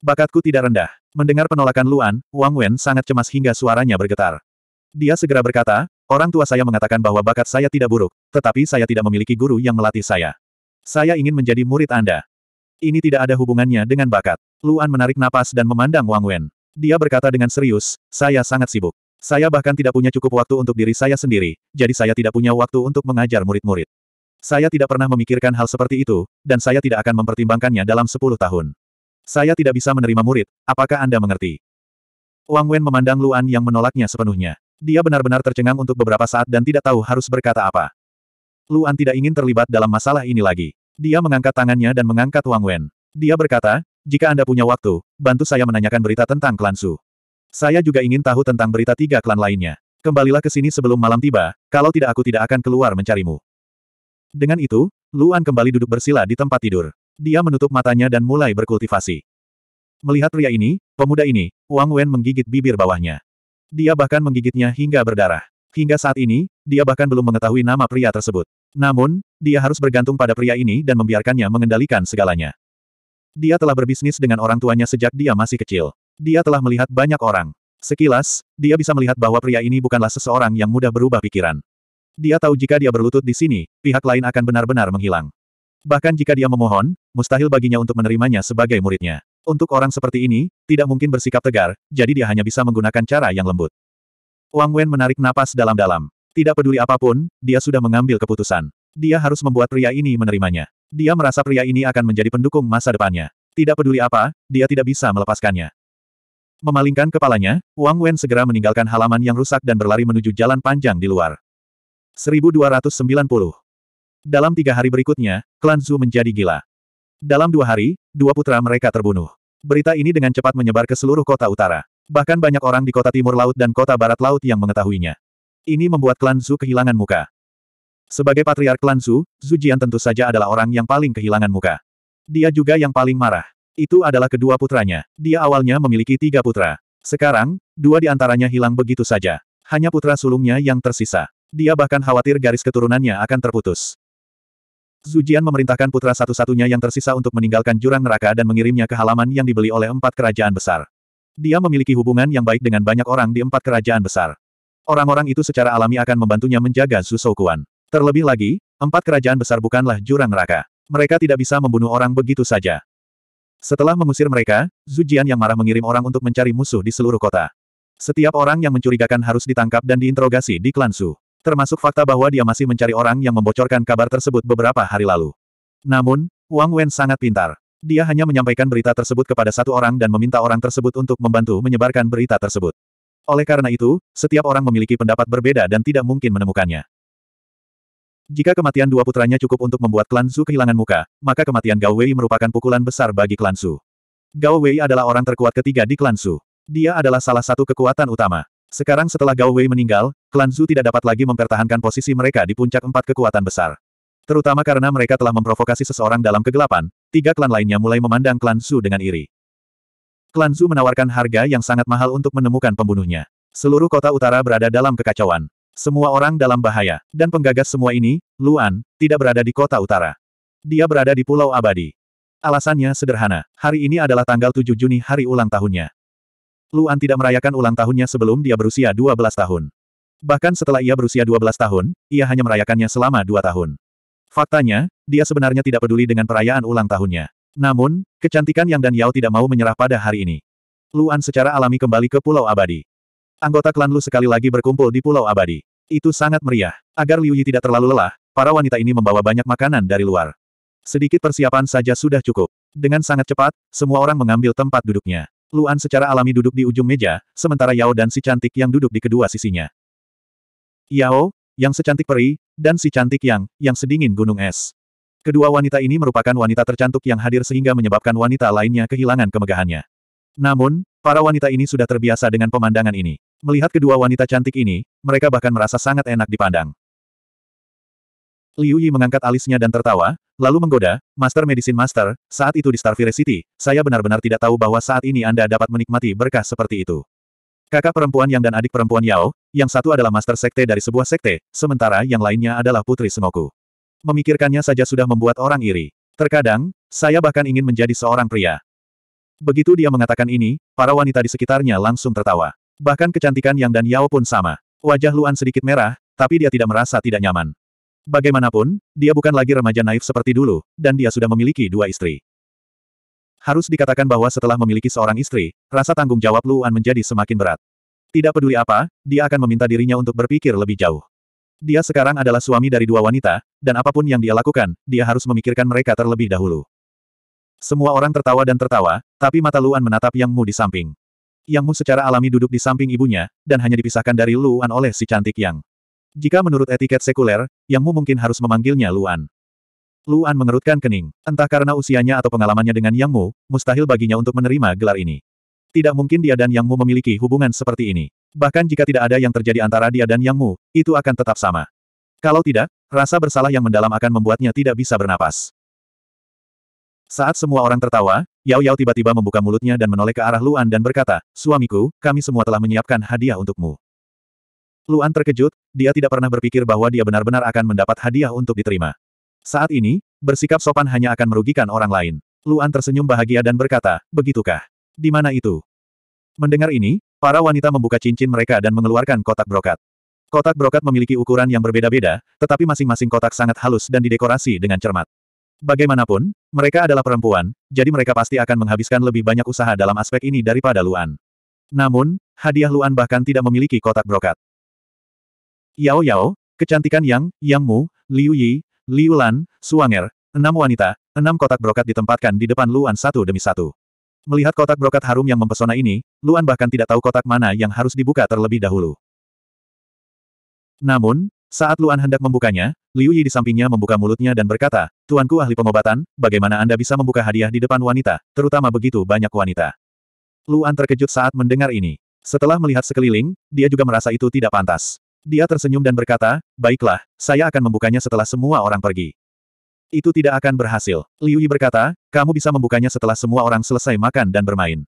Bakatku tidak rendah. Mendengar penolakan Luan, Wang Wen sangat cemas hingga suaranya bergetar. Dia segera berkata, orang tua saya mengatakan bahwa bakat saya tidak buruk, tetapi saya tidak memiliki guru yang melatih saya. Saya ingin menjadi murid Anda. Ini tidak ada hubungannya dengan bakat. Luan menarik napas dan memandang Wang Wen. Dia berkata dengan serius, saya sangat sibuk. Saya bahkan tidak punya cukup waktu untuk diri saya sendiri, jadi saya tidak punya waktu untuk mengajar murid-murid. Saya tidak pernah memikirkan hal seperti itu, dan saya tidak akan mempertimbangkannya dalam sepuluh tahun. Saya tidak bisa menerima murid, apakah Anda mengerti? Wang Wen memandang Luan yang menolaknya sepenuhnya. Dia benar-benar tercengang untuk beberapa saat dan tidak tahu harus berkata apa. Luan tidak ingin terlibat dalam masalah ini lagi. Dia mengangkat tangannya dan mengangkat Wang Wen. Dia berkata, jika Anda punya waktu, bantu saya menanyakan berita tentang klan Su. Saya juga ingin tahu tentang berita tiga klan lainnya. Kembalilah ke sini sebelum malam tiba, kalau tidak aku tidak akan keluar mencarimu. Dengan itu, Luan kembali duduk bersila di tempat tidur. Dia menutup matanya dan mulai berkultivasi. Melihat pria ini, pemuda ini, Wang Wen menggigit bibir bawahnya. Dia bahkan menggigitnya hingga berdarah. Hingga saat ini, dia bahkan belum mengetahui nama pria tersebut. Namun, dia harus bergantung pada pria ini dan membiarkannya mengendalikan segalanya. Dia telah berbisnis dengan orang tuanya sejak dia masih kecil. Dia telah melihat banyak orang. Sekilas, dia bisa melihat bahwa pria ini bukanlah seseorang yang mudah berubah pikiran. Dia tahu jika dia berlutut di sini, pihak lain akan benar-benar menghilang. Bahkan jika dia memohon, mustahil baginya untuk menerimanya sebagai muridnya. Untuk orang seperti ini, tidak mungkin bersikap tegar, jadi dia hanya bisa menggunakan cara yang lembut. Wang Wen menarik napas dalam-dalam. Tidak peduli apapun, dia sudah mengambil keputusan. Dia harus membuat pria ini menerimanya. Dia merasa pria ini akan menjadi pendukung masa depannya. Tidak peduli apa, dia tidak bisa melepaskannya. Memalingkan kepalanya, Wang Wen segera meninggalkan halaman yang rusak dan berlari menuju jalan panjang di luar. 1290. Dalam tiga hari berikutnya, klan Zhu menjadi gila. Dalam dua hari, dua putra mereka terbunuh. Berita ini dengan cepat menyebar ke seluruh kota utara. Bahkan banyak orang di kota timur laut dan kota barat laut yang mengetahuinya. Ini membuat klan Zhu kehilangan muka. Sebagai patriark klan Zhu, Zhu Jian tentu saja adalah orang yang paling kehilangan muka. Dia juga yang paling marah. Itu adalah kedua putranya. Dia awalnya memiliki tiga putra. Sekarang, dua di antaranya hilang begitu saja. Hanya putra sulungnya yang tersisa. Dia bahkan khawatir garis keturunannya akan terputus. Zujian memerintahkan putra satu-satunya yang tersisa untuk meninggalkan jurang neraka dan mengirimnya ke halaman yang dibeli oleh empat kerajaan besar. Dia memiliki hubungan yang baik dengan banyak orang di empat kerajaan besar. Orang-orang itu secara alami akan membantunya menjaga Zhu Terlebih lagi, empat kerajaan besar bukanlah jurang neraka. Mereka tidak bisa membunuh orang begitu saja. Setelah mengusir mereka, Zujian yang marah mengirim orang untuk mencari musuh di seluruh kota. Setiap orang yang mencurigakan harus ditangkap dan diinterogasi di klan Su. Termasuk fakta bahwa dia masih mencari orang yang membocorkan kabar tersebut beberapa hari lalu. Namun, Wang Wen sangat pintar. Dia hanya menyampaikan berita tersebut kepada satu orang dan meminta orang tersebut untuk membantu menyebarkan berita tersebut. Oleh karena itu, setiap orang memiliki pendapat berbeda dan tidak mungkin menemukannya. Jika kematian dua putranya cukup untuk membuat klan Zhu kehilangan muka, maka kematian Gao Wei merupakan pukulan besar bagi klan Zhu. Gao Wei adalah orang terkuat ketiga di klan Zhu. Dia adalah salah satu kekuatan utama. Sekarang setelah Gao Wei meninggal, klan Zhu tidak dapat lagi mempertahankan posisi mereka di puncak empat kekuatan besar. Terutama karena mereka telah memprovokasi seseorang dalam kegelapan, tiga klan lainnya mulai memandang klan Zhu dengan iri. Klan Zhu menawarkan harga yang sangat mahal untuk menemukan pembunuhnya. Seluruh kota utara berada dalam kekacauan. Semua orang dalam bahaya, dan penggagas semua ini, Luan, tidak berada di kota utara. Dia berada di Pulau Abadi. Alasannya sederhana, hari ini adalah tanggal 7 Juni hari ulang tahunnya. Luan tidak merayakan ulang tahunnya sebelum dia berusia 12 tahun. Bahkan setelah ia berusia 12 tahun, ia hanya merayakannya selama dua tahun. Faktanya, dia sebenarnya tidak peduli dengan perayaan ulang tahunnya. Namun, kecantikan Yang dan Yao tidak mau menyerah pada hari ini. Luan secara alami kembali ke Pulau Abadi. Anggota klan Lu sekali lagi berkumpul di Pulau Abadi. Itu sangat meriah. Agar Liu Yi tidak terlalu lelah, para wanita ini membawa banyak makanan dari luar. Sedikit persiapan saja sudah cukup. Dengan sangat cepat, semua orang mengambil tempat duduknya. Luan secara alami duduk di ujung meja, sementara Yao dan si cantik yang duduk di kedua sisinya. Yao, yang secantik peri, dan si cantik yang, yang sedingin gunung es. Kedua wanita ini merupakan wanita tercantik yang hadir sehingga menyebabkan wanita lainnya kehilangan kemegahannya. Namun, para wanita ini sudah terbiasa dengan pemandangan ini. Melihat kedua wanita cantik ini, mereka bahkan merasa sangat enak dipandang. Liu Yi mengangkat alisnya dan tertawa, lalu menggoda, Master Medicine Master, saat itu di Starfire City, saya benar-benar tidak tahu bahwa saat ini Anda dapat menikmati berkah seperti itu. Kakak perempuan Yang dan adik perempuan Yao, yang satu adalah Master Sekte dari sebuah sekte, sementara yang lainnya adalah Putri Senoku. Memikirkannya saja sudah membuat orang iri. Terkadang, saya bahkan ingin menjadi seorang pria. Begitu dia mengatakan ini, para wanita di sekitarnya langsung tertawa. Bahkan kecantikan Yang dan Yao pun sama. Wajah Luan sedikit merah, tapi dia tidak merasa tidak nyaman. Bagaimanapun, dia bukan lagi remaja naif seperti dulu, dan dia sudah memiliki dua istri. Harus dikatakan bahwa setelah memiliki seorang istri, rasa tanggung jawab Luan menjadi semakin berat. Tidak peduli apa, dia akan meminta dirinya untuk berpikir lebih jauh. Dia sekarang adalah suami dari dua wanita, dan apapun yang dia lakukan, dia harus memikirkan mereka terlebih dahulu. Semua orang tertawa dan tertawa, tapi mata Luan menatap Yang Mu di samping. Yang Mu secara alami duduk di samping ibunya, dan hanya dipisahkan dari Luan oleh si cantik Yang. Jika menurut etiket sekuler, Yang Mu mungkin harus memanggilnya Luan. Luan mengerutkan kening. Entah karena usianya atau pengalamannya dengan Yang Mu, mustahil baginya untuk menerima gelar ini. Tidak mungkin dia dan Yang Mu memiliki hubungan seperti ini. Bahkan jika tidak ada yang terjadi antara dia dan Yang Mu, itu akan tetap sama. Kalau tidak, rasa bersalah yang mendalam akan membuatnya tidak bisa bernapas. Saat semua orang tertawa, Yao Yao tiba-tiba membuka mulutnya dan menoleh ke arah Luan dan berkata, Suamiku, kami semua telah menyiapkan hadiah untukmu. Luan terkejut, dia tidak pernah berpikir bahwa dia benar-benar akan mendapat hadiah untuk diterima. Saat ini, bersikap sopan hanya akan merugikan orang lain. Luan tersenyum bahagia dan berkata, begitukah? Di mana itu? Mendengar ini, para wanita membuka cincin mereka dan mengeluarkan kotak brokat. Kotak brokat memiliki ukuran yang berbeda-beda, tetapi masing-masing kotak sangat halus dan didekorasi dengan cermat. Bagaimanapun, mereka adalah perempuan, jadi mereka pasti akan menghabiskan lebih banyak usaha dalam aspek ini daripada Luan. Namun, hadiah Luan bahkan tidak memiliki kotak brokat. Yao Yao, kecantikan Yang, Yang Mu, Liu Yi, Liu Lan, Suanger, enam wanita, enam kotak brokat ditempatkan di depan Luan satu demi satu. Melihat kotak brokat harum yang mempesona ini, Luan bahkan tidak tahu kotak mana yang harus dibuka terlebih dahulu. Namun, saat Luan hendak membukanya, Liu Yi di sampingnya membuka mulutnya dan berkata, Tuanku ahli pengobatan, bagaimana Anda bisa membuka hadiah di depan wanita, terutama begitu banyak wanita? Luan terkejut saat mendengar ini. Setelah melihat sekeliling, dia juga merasa itu tidak pantas. Dia tersenyum dan berkata, baiklah, saya akan membukanya setelah semua orang pergi. Itu tidak akan berhasil. Liu Yi berkata, kamu bisa membukanya setelah semua orang selesai makan dan bermain.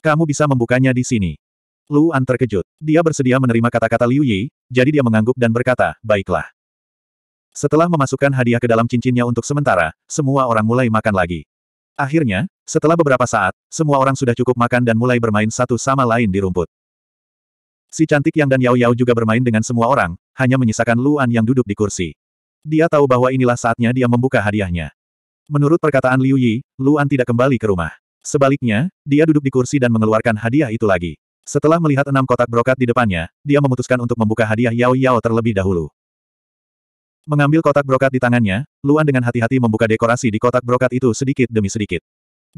Kamu bisa membukanya di sini. Lu An terkejut. Dia bersedia menerima kata-kata Liu Yi, jadi dia mengangguk dan berkata, baiklah. Setelah memasukkan hadiah ke dalam cincinnya untuk sementara, semua orang mulai makan lagi. Akhirnya, setelah beberapa saat, semua orang sudah cukup makan dan mulai bermain satu sama lain di rumput. Si cantik Yang dan Yao Yao juga bermain dengan semua orang, hanya menyisakan Luan yang duduk di kursi. Dia tahu bahwa inilah saatnya dia membuka hadiahnya. Menurut perkataan Liu Yi, Luan tidak kembali ke rumah. Sebaliknya, dia duduk di kursi dan mengeluarkan hadiah itu lagi. Setelah melihat enam kotak brokat di depannya, dia memutuskan untuk membuka hadiah Yao Yao terlebih dahulu. Mengambil kotak brokat di tangannya, Luan dengan hati-hati membuka dekorasi di kotak brokat itu sedikit demi sedikit.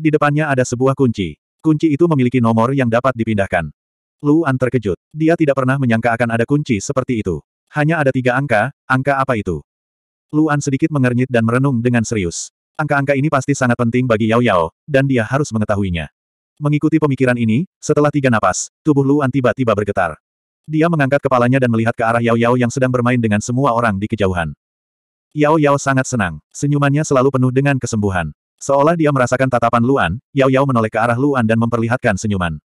Di depannya ada sebuah kunci. Kunci itu memiliki nomor yang dapat dipindahkan. Luan terkejut. Dia tidak pernah menyangka akan ada kunci seperti itu. Hanya ada tiga angka, angka apa itu? Luan sedikit mengernyit dan merenung dengan serius. Angka-angka ini pasti sangat penting bagi Yao Yao, dan dia harus mengetahuinya. Mengikuti pemikiran ini, setelah tiga napas, tubuh Luan tiba-tiba bergetar. Dia mengangkat kepalanya dan melihat ke arah Yao Yao yang sedang bermain dengan semua orang di kejauhan. Yao Yao sangat senang, senyumannya selalu penuh dengan kesembuhan. Seolah dia merasakan tatapan Luan, Yao Yao menoleh ke arah Luan dan memperlihatkan senyuman.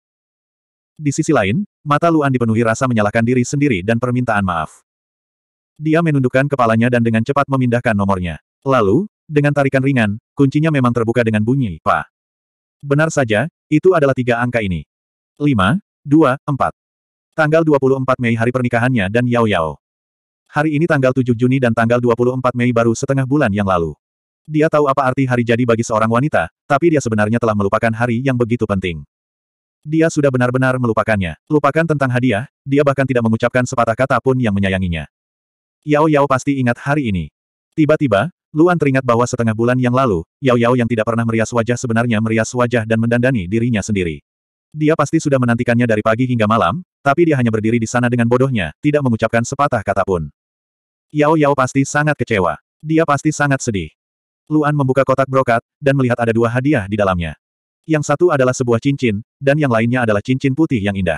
Di sisi lain, mata Luan dipenuhi rasa menyalahkan diri sendiri dan permintaan maaf. Dia menundukkan kepalanya dan dengan cepat memindahkan nomornya. Lalu, dengan tarikan ringan, kuncinya memang terbuka dengan bunyi, pa. Benar saja, itu adalah tiga angka ini. 5, 2, 4. Tanggal 24 Mei hari pernikahannya dan Yao Yao. Hari ini tanggal 7 Juni dan tanggal 24 Mei baru setengah bulan yang lalu. Dia tahu apa arti hari jadi bagi seorang wanita, tapi dia sebenarnya telah melupakan hari yang begitu penting. Dia sudah benar-benar melupakannya. Lupakan tentang hadiah, dia bahkan tidak mengucapkan sepatah kata pun yang menyayanginya. Yao Yao pasti ingat hari ini. Tiba-tiba, Luan teringat bahwa setengah bulan yang lalu, Yao Yao yang tidak pernah merias wajah sebenarnya merias wajah dan mendandani dirinya sendiri. Dia pasti sudah menantikannya dari pagi hingga malam, tapi dia hanya berdiri di sana dengan bodohnya, tidak mengucapkan sepatah kata pun. Yao Yao pasti sangat kecewa. Dia pasti sangat sedih. Luan membuka kotak brokat, dan melihat ada dua hadiah di dalamnya. Yang satu adalah sebuah cincin, dan yang lainnya adalah cincin putih yang indah.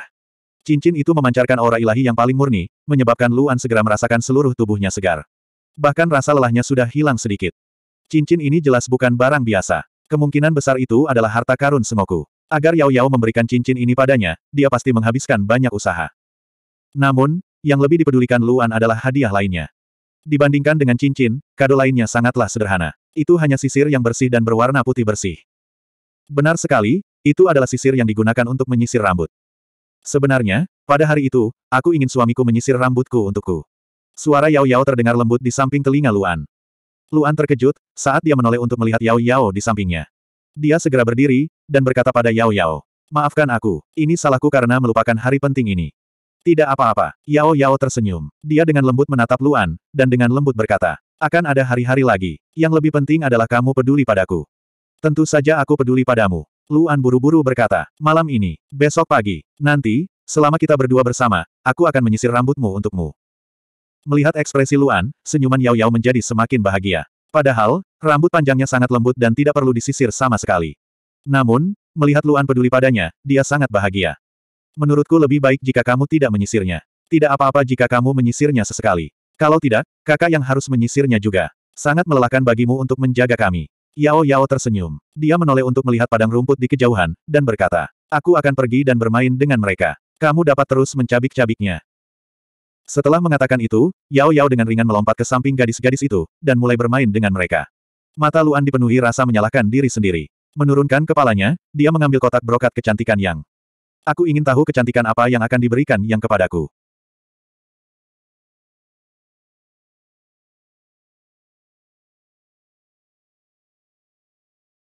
Cincin itu memancarkan aura ilahi yang paling murni, menyebabkan Luan segera merasakan seluruh tubuhnya segar. Bahkan rasa lelahnya sudah hilang sedikit. Cincin ini jelas bukan barang biasa. Kemungkinan besar itu adalah harta karun semoku. Agar Yao Yao memberikan cincin ini padanya, dia pasti menghabiskan banyak usaha. Namun, yang lebih dipedulikan Luan adalah hadiah lainnya. Dibandingkan dengan cincin, kado lainnya sangatlah sederhana. Itu hanya sisir yang bersih dan berwarna putih bersih. Benar sekali, itu adalah sisir yang digunakan untuk menyisir rambut. Sebenarnya, pada hari itu, aku ingin suamiku menyisir rambutku untukku. Suara Yao Yao terdengar lembut di samping telinga Luan. Luan terkejut, saat dia menoleh untuk melihat Yao Yao di sampingnya. Dia segera berdiri, dan berkata pada Yao Yao, Maafkan aku, ini salahku karena melupakan hari penting ini. Tidak apa-apa, Yao Yao tersenyum. Dia dengan lembut menatap Luan, dan dengan lembut berkata, Akan ada hari-hari lagi. Yang lebih penting adalah kamu peduli padaku. Tentu saja aku peduli padamu. Luan buru-buru berkata, malam ini, besok pagi, nanti, selama kita berdua bersama, aku akan menyisir rambutmu untukmu. Melihat ekspresi Luan, senyuman Yao Yao menjadi semakin bahagia. Padahal, rambut panjangnya sangat lembut dan tidak perlu disisir sama sekali. Namun, melihat Luan peduli padanya, dia sangat bahagia. Menurutku lebih baik jika kamu tidak menyisirnya. Tidak apa-apa jika kamu menyisirnya sesekali. Kalau tidak, kakak yang harus menyisirnya juga. Sangat melelahkan bagimu untuk menjaga kami. Yao Yao tersenyum. Dia menoleh untuk melihat padang rumput di kejauhan, dan berkata, Aku akan pergi dan bermain dengan mereka. Kamu dapat terus mencabik-cabiknya. Setelah mengatakan itu, Yao Yao dengan ringan melompat ke samping gadis-gadis itu, dan mulai bermain dengan mereka. Mata Luan dipenuhi rasa menyalahkan diri sendiri. Menurunkan kepalanya, dia mengambil kotak brokat kecantikan Yang. Aku ingin tahu kecantikan apa yang akan diberikan Yang kepadaku.